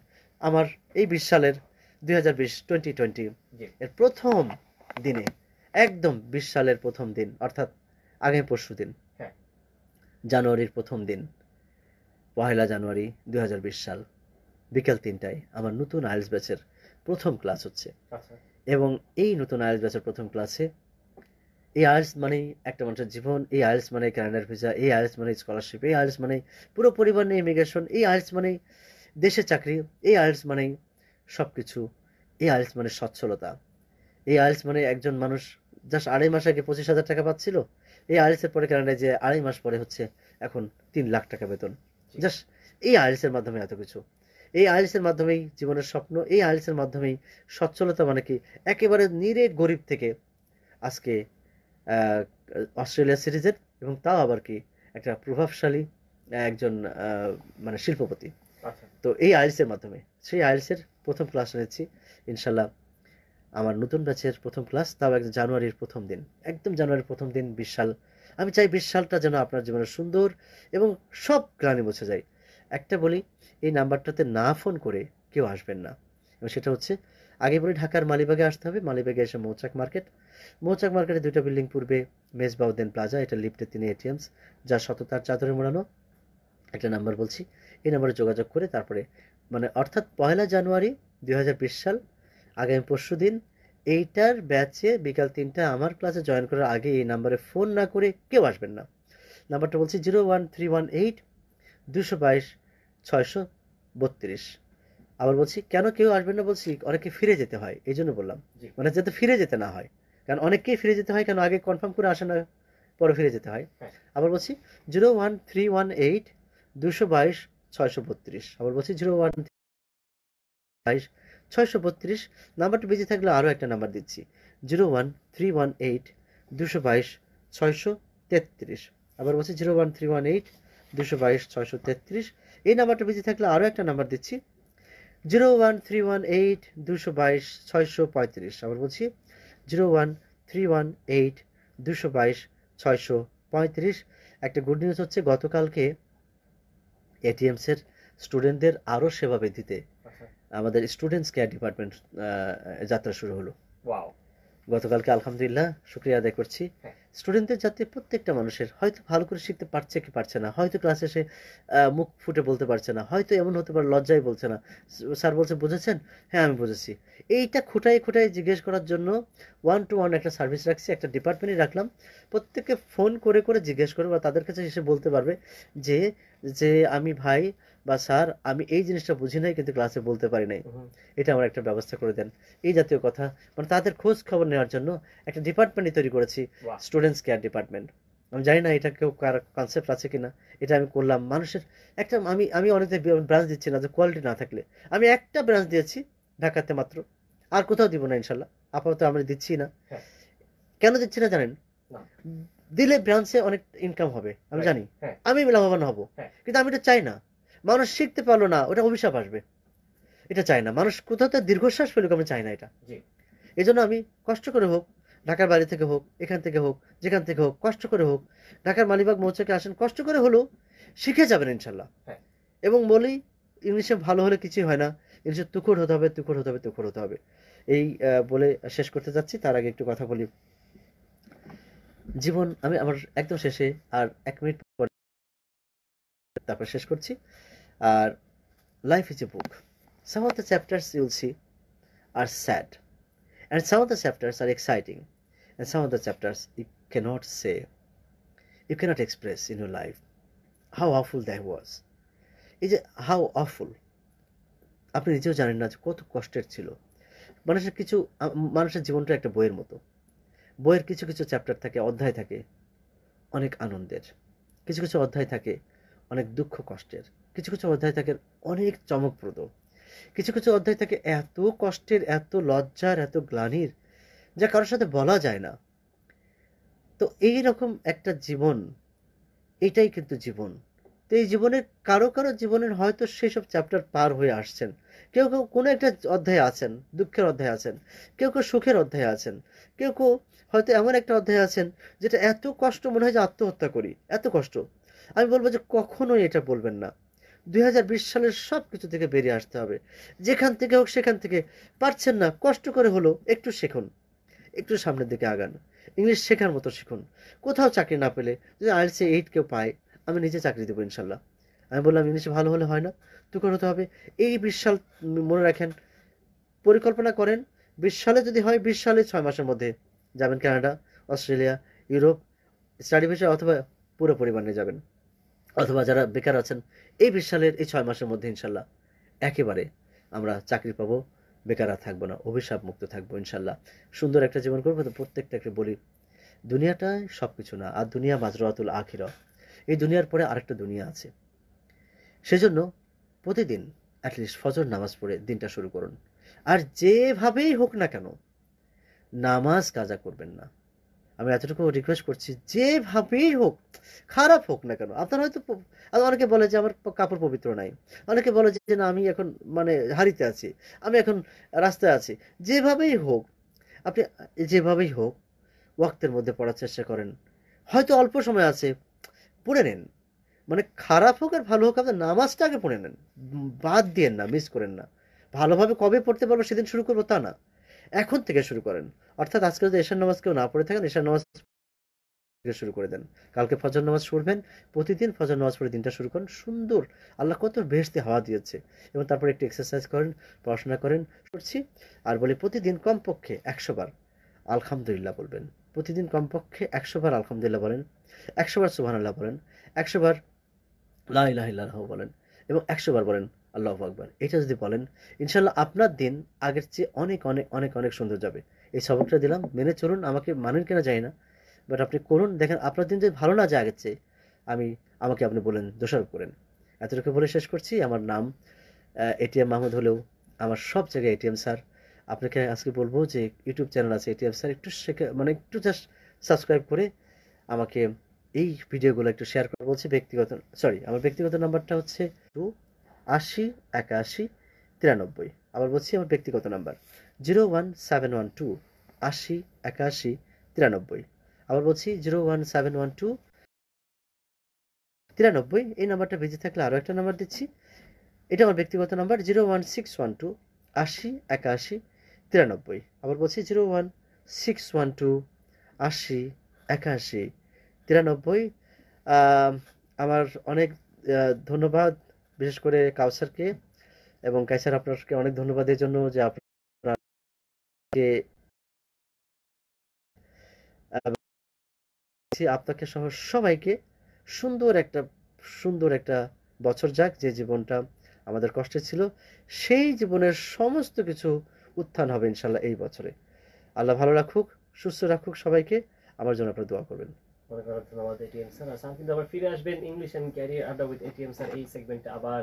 আমার এই বিশ সালের দুই হাজার বিশ টোয়েন্টি টোয়েন্টি এর প্রথম দিনে একদম বিশ সালের প্রথম দিন অর্থাৎ আগামী পরশু দিন হ্যাঁ। জানুয়ারির প্রথম দিন পহেলা জানুয়ারি দুই সাল বিকেল তিনটায় আমার নতুন আইলস ব্যাচের প্রথম ক্লাস হচ্ছে আচ্ছা। এবং এই নতুন আইলস ব্যাচের প্রথম ক্লাসে এই আয়েলস মানে একটা মানুষের জীবন এই আয়েলস মানে ক্যানাডার ভিসা এই আয়েলস মানে স্কলারশিপ এই আয়েলস মানে পুরো পরিবার নিয়ে ইমিগ্রেশন এই আয়েলস মানে দেশে চাকরি এই আয়েলস মানে সব কিছু এই আয়েলস মানে সচ্ছলতা এই আয়েলস মানে একজন মানুষ জাস্ট আড়াই মাস আগে পঁচিশ হাজার টাকা পাচ্ছিল এই আয়েলসের পরে ক্যানাডায় যে আড়াই মাস পরে হচ্ছে এখন তিন লাখ টাকা বেতন জাস্ট এই আয়েলসের মাধ্যমে এত কিছু এই আয়েলসের মাধ্যমেই জীবনের স্বপ্ন এই আয়েলসের মাধ্যমেই সচ্ছলতা মানে কি একেবারে নিরে গরিব থেকে আজকে অস্ট্রেলিয়া সিরিজের এবং তাও আবার কি একটা প্রভাবশালী একজন মানে শিল্পপতি আচ্ছা। তো এই আইলসের মাধ্যমে সেই আইলসের প্রথম ক্লাস নিয়েছি ইনশাল্লাহ আমার নতুন ব্যাচের প্রথম ক্লাস তাও একদম জানুয়ারির প্রথম দিন একদম জানুয়ারির প্রথম দিন বিশাল আমি চাই বিশালটা যেন আপনার জীবনে সুন্দর এবং সব গ্লানি মুছে যায় একটা বলি এই নাম্বারটাতে না ফোন করে কেউ আসবেন না এবং সেটা হচ্ছে আগে বলি ঢাকার মালিবাগে আসতে হবে মালিবাগে এসে মৌচাক মার্কেট মৌচাক মার্কেটে দুটো বিল্ডিং পূর্বে মেজবাউদ্দিন প্লাজা এটা লিফটে তিনি এটিএমস যা সততার চাদরে মোড়ানো একটা নাম্বার বলছি এই নাম্বারে যোগাযোগ করে তারপরে মানে অর্থাৎ পয়লা জানুয়ারি দুই সাল আগামী পরশু দিন এইটার ব্যাচে বিকাল তিনটা আমার ক্লাসে জয়েন করার আগে এই নাম্বারে ফোন না করে কেউ আসবেন না নাম্বারটা বলছি zero one three one eight দুশো বাইশ ছয়শো বত্রিশ আবার বলছি কেন কেউ আসবেন না বলছি অনেকে ফিরে যেতে হয় এই জন্য বললাম মানে যাতে ফিরে যেতে না হয় কারণ অনেককেই ফিরে যেতে হয় কেন আগে কনফার্ম করে আসে না পরে ফিরে যেতে হয় আবার বলছি zero one three one eight দুশো বাইশ ছয়শো বত্রিশ আবার বলছি জিরো ওয়ান বাইশ ছয়শো বত্রিশ নাম্বারটা বেঁচে থাকলে আরও একটা নাম্বার দিচ্ছি zero one three one eight দুশো বাইশ ছয়শো তেত্রিশ আবার বলছি zero one three one eight দুশো বাইশ ছয়শো তেত্রিশ এই নাম্বারটা বেঁচে থাকলে আরও একটা নাম্বার দিচ্ছি zero one three one eight দুশো বাইশ ছয়শো পঁয়ত্রিশ আবার বলছি zero one three one eight দুশো বাইশ ছয়শো পঁয়ত্রিশ একটা গুড নিউজ হচ্ছে গতকালকে এটিএমসের স্টুডেন্টদের আরও সেবা বৃদ্ধিতে আচ্ছা। আমাদের স্টুডেন্টস কেয়ার ডিপার্টমেন্ট যাত্রা শুরু হলো গতকালকে আলহামদুলিল্লাহ শুক্রিয়া আদায় করছি হ্যাঁ। স্টুডেন্টদের যাতে প্রত্যেকটা মানুষের হয়তো ভালো করে শিখতে পারছে কি পারছে না হয়তো ক্লাসে সে মুখ ফুটে বলতে পারছে না হয়তো এমন হতে পারে লজ্জাই বলছে না স্যার বলছে বুঝেছেন হ্যাঁ আমি বুঝেছি এইটা খুঁটায় খুঁটায় জিজ্ঞেস করার জন্য ওয়ান টু ওয়ান একটা সার্ভিস রাখছি একটা ডিপার্টমেন্টই রাখলাম প্রত্যেককে ফোন করে করে জিজ্ঞেস করে বা তাদের কাছে এসে বলতে পারবে যে যে আমি ভাই বা স্যার আমি এই জিনিসটা বুঝি নাই কিন্তু ক্লাসে বলতে পারি নাই এটা আমার একটা ব্যবস্থা করে দেন এই জাতীয় কথা মানে তাদের খোঁজ খবর নেওয়ার জন্য একটা ডিপার্টমেন্টই তৈরি করেছি স্টুডেন্ট চিলড্রেন্স কেয়ার ডিপার্টমেন্ট আমি জানি না এটা কেউ কনসেপ্ট আছে কিনা এটা আমি করলাম মানুষের একটা আমি আমি অনেক ব্রাঞ্চ দিচ্ছি না যে কোয়ালিটি না থাকলে আমি একটা ব্রাঞ্চ দিয়েছি ঢাকাতে মাত্র আর কোথাও দিব না ইনশাল্লাহ আপাতত আমরা দিচ্ছি না হ্যাঁ। কেন দিচ্ছি না জানেন দিলে ব্রাঞ্চে অনেক ইনকাম হবে আমি জানি হ্যাঁ। আমি লাভবান হব হ্যাঁ। কিন্তু আমি এটা চাই না মানুষ শিখতে পারলো না ওটা অভিশাপ আসবে এটা চাই না মানুষ কোথাও তো দীর্ঘশ্বাস ফেলুক আমি চাই না এটা এই জন্য আমি কষ্ট করে হোক ঢাকার বাড়ি থেকে হোক এখান থেকে হোক যেখান থেকে হোক কষ্ট করে হোক ঢাকার মালিবাগ মৌচাকে আসেন কষ্ট করে হলেও শিখে যাবেন ইনশাল্লাহ হ্যাঁ। এবং বলি ইংলিশে ভালো হলে কিছুই হয় না ইংলিশে তুকুর হতে হবে তুকুর হতে হবে তুকুর হতে হবে এই বলে শেষ করতে যাচ্ছি তার আগে একটু কথা বলি জীবন আমি আমার একদম শেষে আর এক মিনিট পরে তারপর শেষ করছি আর life is a book some of the chapters you'll see are sad and some of the chapters are exciting and some of the chapters you cannot say, you cannot express in your life how awful that was. এই যে how awful আপনি নিজেও জানেন না যে কত কষ্টের ছিল মানুষের কিছু মানুষের জীবনটা একটা বইয়ের মতো বইয়ের কিছু কিছু চ্যাপ্টার থাকে অধ্যায় থাকে অনেক আনন্দের কিছু কিছু অধ্যায় থাকে অনেক দুঃখ কষ্টের কিছু কিছু অধ্যায় থাকে অনেক চমকপ্রদ কিছু কিছু অধ্যায় থাকে এত কষ্টের এত লজ্জার এত গ্লানির যা কারোর সাথে বলা যায় না তো এই রকম একটা জীবন এটাই কিন্তু জীবন তো এই জীবনের কারো কারো জীবনের হয়তো সেসব চ্যাপ্টার পার হয়ে আসছেন কেউ কেউ কোনো একটা অধ্যায় আছেন দুঃখের অধ্যায় আছেন কেউ কেউ সুখের অধ্যায় আছেন কেউ কেউ হয়তো এমন একটা অধ্যায় আছেন যেটা এত কষ্ট মনে হয় যে আত্মহত্যা করি এত কষ্ট আমি বলবো যে কখনোই এটা বলবেন না দুই সালের সব কিছু থেকে বেরিয়ে আসতে হবে যেখান থেকে হোক সেখান থেকে পারছেন না কষ্ট করে হলো একটু শেখুন একটু সামনের দিকে আগান ইংলিশ শেখার মতো শিখুন কোথাও চাকরি না পেলে যদি আইএলসি এইট কেউ পায় আমি নিজে চাকরি দেবো ইনশাল্লাহ আমি বললাম ইংলিশে ভালো হলে হয় না তো হতে হবে এই বিশাল মনে রাখেন পরিকল্পনা করেন বিশ সালে যদি হয় বিশ সালে ছয় মাসের মধ্যে যাবেন Canada Australia Europe study visa অথবা পুরো পরিমাণে যাবেন অথবা যারা বেকার আছেন এই বিশ সালের এই ছয় মাসের মধ্যে ইনশাল্লাহ একেবারে আমরা চাকরি পাবো বেকার থাকবো না অভিশাপ মুক্ত থাকবো ইনশাল্লাহ সুন্দর একটা জীবন করবো তো প্রত্যেকটাকে বলি দুনিয়াটা সব কিছু না আর দুনিয়া মাজরাতুল আখির এই দুনিয়ার পরে আরেকটা দুনিয়া আছে সেজন্য প্রতিদিন অ্যাটলিস্ট ফজর নামাজ পড়ে দিনটা শুরু করুন আর যেভাবেই হোক না কেন নামাজ কাজা করবেন না আমি এতটুকু রিকোয়েস্ট করছি যেভাবেই হোক খারাপ হোক না কেন আপনার হয়তো অনেকে বলে যে আমার কাপড় পবিত্র নাই অনেকে বলে যে না আমি এখন মানে হারিতে আছি আমি এখন রাস্তায় আছি যেভাবেই হোক আপনি যেভাবেই হোক ওয়াক্তের মধ্যে পড়ার চেষ্টা করেন হয়তো অল্প সময় আছে পড়ে নেন মানে খারাপ হোক আর ভালো হোক আপনার নামাজটা আগে পড়ে নেন বাদ দিয়েন না মিস করেন না ভালোভাবে কবে পড়তে পারবো সেদিন শুরু করবো তা না এখন থেকে শুরু করেন অর্থাৎ আজকে যদি এশার নামাজ কেউ না পড়ে থাকেন এশার নামাজ থেকে শুরু করে দেন কালকে ফজর নামাজ পড়বেন প্রতিদিন ফজর নামাজ পড়ে দিনটা শুরু করেন সুন্দর আল্লাহ কত বেহেস্তি হাওয়া দিয়েছে এবং তারপর একটু এক্সারসাইজ করেন পড়াশোনা করেন করছি আর বলে প্রতিদিন কমপক্ষে একশোবার আলহামদুলিল্লাহ বলবেন প্রতিদিন কমপক্ষে একশোবার আলহামদুলিল্লাহ বলেন একশোবার সুবাহ বলেন একশোবার লাহ বলেন এবং একশোবার বলেন আল্লাহ আকবর এটা যদি বলেন ইনশাল্লাহ আপনার দিন আগের চেয়ে অনেক অনেক অনেক অনেক সুন্দর যাবে এই সবকটা দিলাম মেনে চলুন আমাকে মানেন কিনা যায় না বাট আপনি করুন দেখেন আপনার দিন যদি ভালো না যায় আগের চেয়ে আমি আমাকে আপনি বলেন দোষারোপ করেন এতটুকু বলে শেষ করছি আমার নাম এটিএম মাহমুদ হলেও আমার সব জায়গায় এটিএম স্যার আপনাকে আজকে বলবো যে ইউটিউব চ্যানেল আছে এটিএম স্যার একটু শেখা মানে একটু জাস্ট সাবস্ক্রাইব করে আমাকে এই ভিডিওগুলো একটু শেয়ার করা বলছি ব্যক্তিগত সরি আমার ব্যক্তিগত নাম্বারটা হচ্ছে টু আশি একাশি তিরানব্বই আবার বলছি আমার ব্যক্তিগত number zero one seven one two আশি একাশি তিরানব্বই আবার বলছি zero one seven one two তিরানব্বই এই নাম্বারটা বেঁচে থাকলে আরও একটা নাম্বার দিচ্ছি এটা আমার ব্যক্তিগত number zero one six one two আশি একাশি তিরানব্বই আবার বলছি zero one six one two আশি একাশি তিরানব্বই আমার অনেক ধন্যবাদ বিশেষ করে কাউসারকে এবং কাইসার আপনাকে অনেক ধন্যবাদ এর জন্য যে আপনাকে আপনাকে সহ সবাইকে সুন্দর একটা সুন্দর একটা বছর যাক যে জীবনটা আমাদের কষ্টে ছিল সেই জীবনের সমস্ত কিছু উত্থান হবে ইনশাল্লাহ এই বছরে আল্লাহ ভালো রাখুক সুস্থ রাখুক সবাইকে আমার জন্য আপনারা দোয়া করবেন মনে করার জন্য আমাদের এটিএম স্যার আর কিন্তু আবার ফিরে আসবেন ইংলিশ অ্যান্ড ক্যারিয়ার আড্ডা উইথ এটিএম স্যার এই সেগমেন্টটা আবার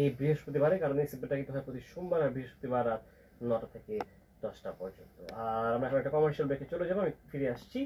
এই বৃহস্পতিবারে কারণ এই সেগমেন্টটা কিন্তু হয় প্রতি সোমবার আর বৃহস্পতিবার রাত নটা থেকে দশটা পর্যন্ত আর আমরা এখন একটা কমার্শিয়াল ব্রেকে চলে যাবো আমি ফিরে আসছি